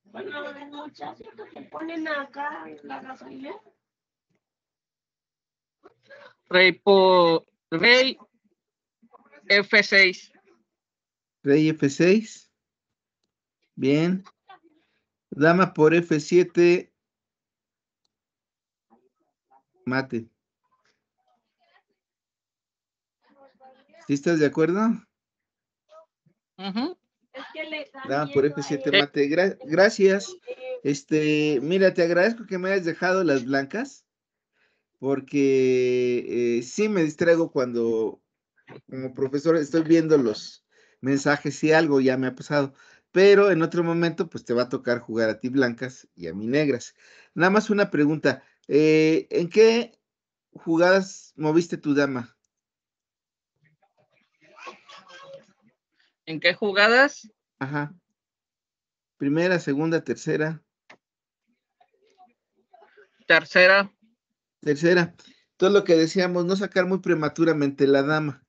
Bueno, en el ¿cierto que ponen acá la gasolina? Rey por Rey F6. Rey F6. Bien. Dama por F7. Mate. ¿Sí estás de acuerdo? Dama por F7 mate. gracias. Este, mira, te agradezco que me hayas dejado las blancas porque eh, sí me distraigo cuando como profesor estoy viendo los mensajes y algo ya me ha pasado, pero en otro momento pues te va a tocar jugar a ti blancas y a mí negras. Nada más una pregunta, eh, ¿en qué jugadas moviste tu dama? ¿En qué jugadas? Ajá. Primera, segunda, tercera. Tercera. Tercera, todo lo que decíamos, no sacar muy prematuramente la dama.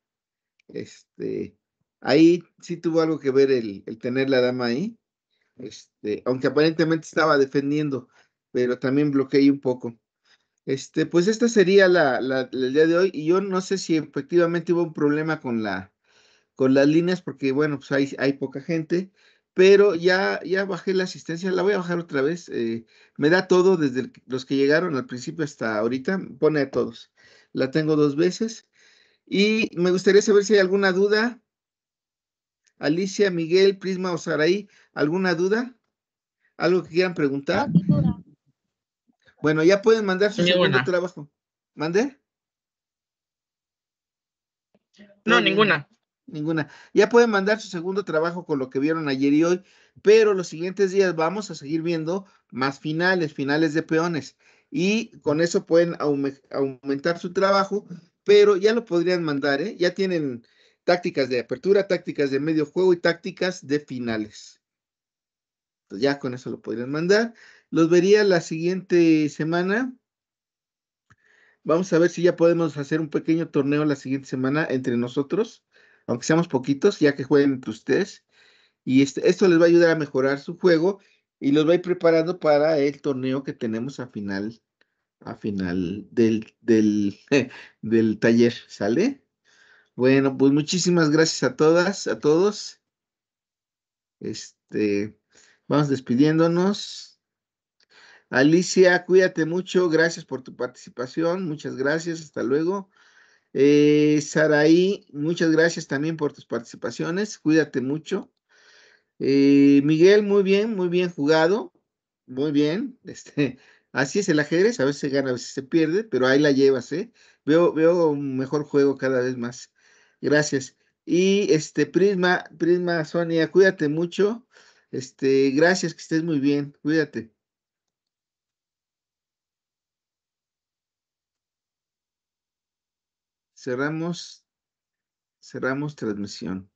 Este, ahí sí tuvo algo que ver el, tener la dama ahí. Este, aunque aparentemente estaba defendiendo, pero también bloqueé un poco. Este, pues esta sería la, el día de hoy. Y yo no sé si efectivamente hubo un problema con la con las líneas, porque bueno, pues hay, hay poca gente pero ya, ya bajé la asistencia, la voy a bajar otra vez. Eh, me da todo desde los que llegaron al principio hasta ahorita, pone a todos. La tengo dos veces. Y me gustaría saber si hay alguna duda. Alicia, Miguel, Prisma o Saraí, ¿alguna duda? ¿Algo que quieran preguntar? bueno, ya pueden mandar su trabajo. ¿Mande? No, ninguna ninguna. Ya pueden mandar su segundo trabajo con lo que vieron ayer y hoy, pero los siguientes días vamos a seguir viendo más finales, finales de peones. Y con eso pueden aumentar su trabajo, pero ya lo podrían mandar, ¿eh? Ya tienen tácticas de apertura, tácticas de medio juego y tácticas de finales. ya con eso lo podrían mandar. Los vería la siguiente semana. Vamos a ver si ya podemos hacer un pequeño torneo la siguiente semana entre nosotros aunque seamos poquitos, ya que jueguen entre ustedes. Y este, esto les va a ayudar a mejorar su juego y los va a ir preparando para el torneo que tenemos a final, a final del, del, del taller, ¿sale? Bueno, pues muchísimas gracias a todas, a todos. Este, vamos despidiéndonos. Alicia, cuídate mucho, gracias por tu participación, muchas gracias, hasta luego. Eh, Saraí, muchas gracias también por tus participaciones. Cuídate mucho. Eh, Miguel, muy bien, muy bien jugado. Muy bien. Este, así es el ajedrez, a veces se gana, a veces se pierde, pero ahí la llevas, ¿eh? Veo, veo un mejor juego cada vez más. Gracias. Y este, Prisma, Prisma, Sonia, cuídate mucho. Este, gracias, que estés muy bien. Cuídate. Cerramos, cerramos transmisión.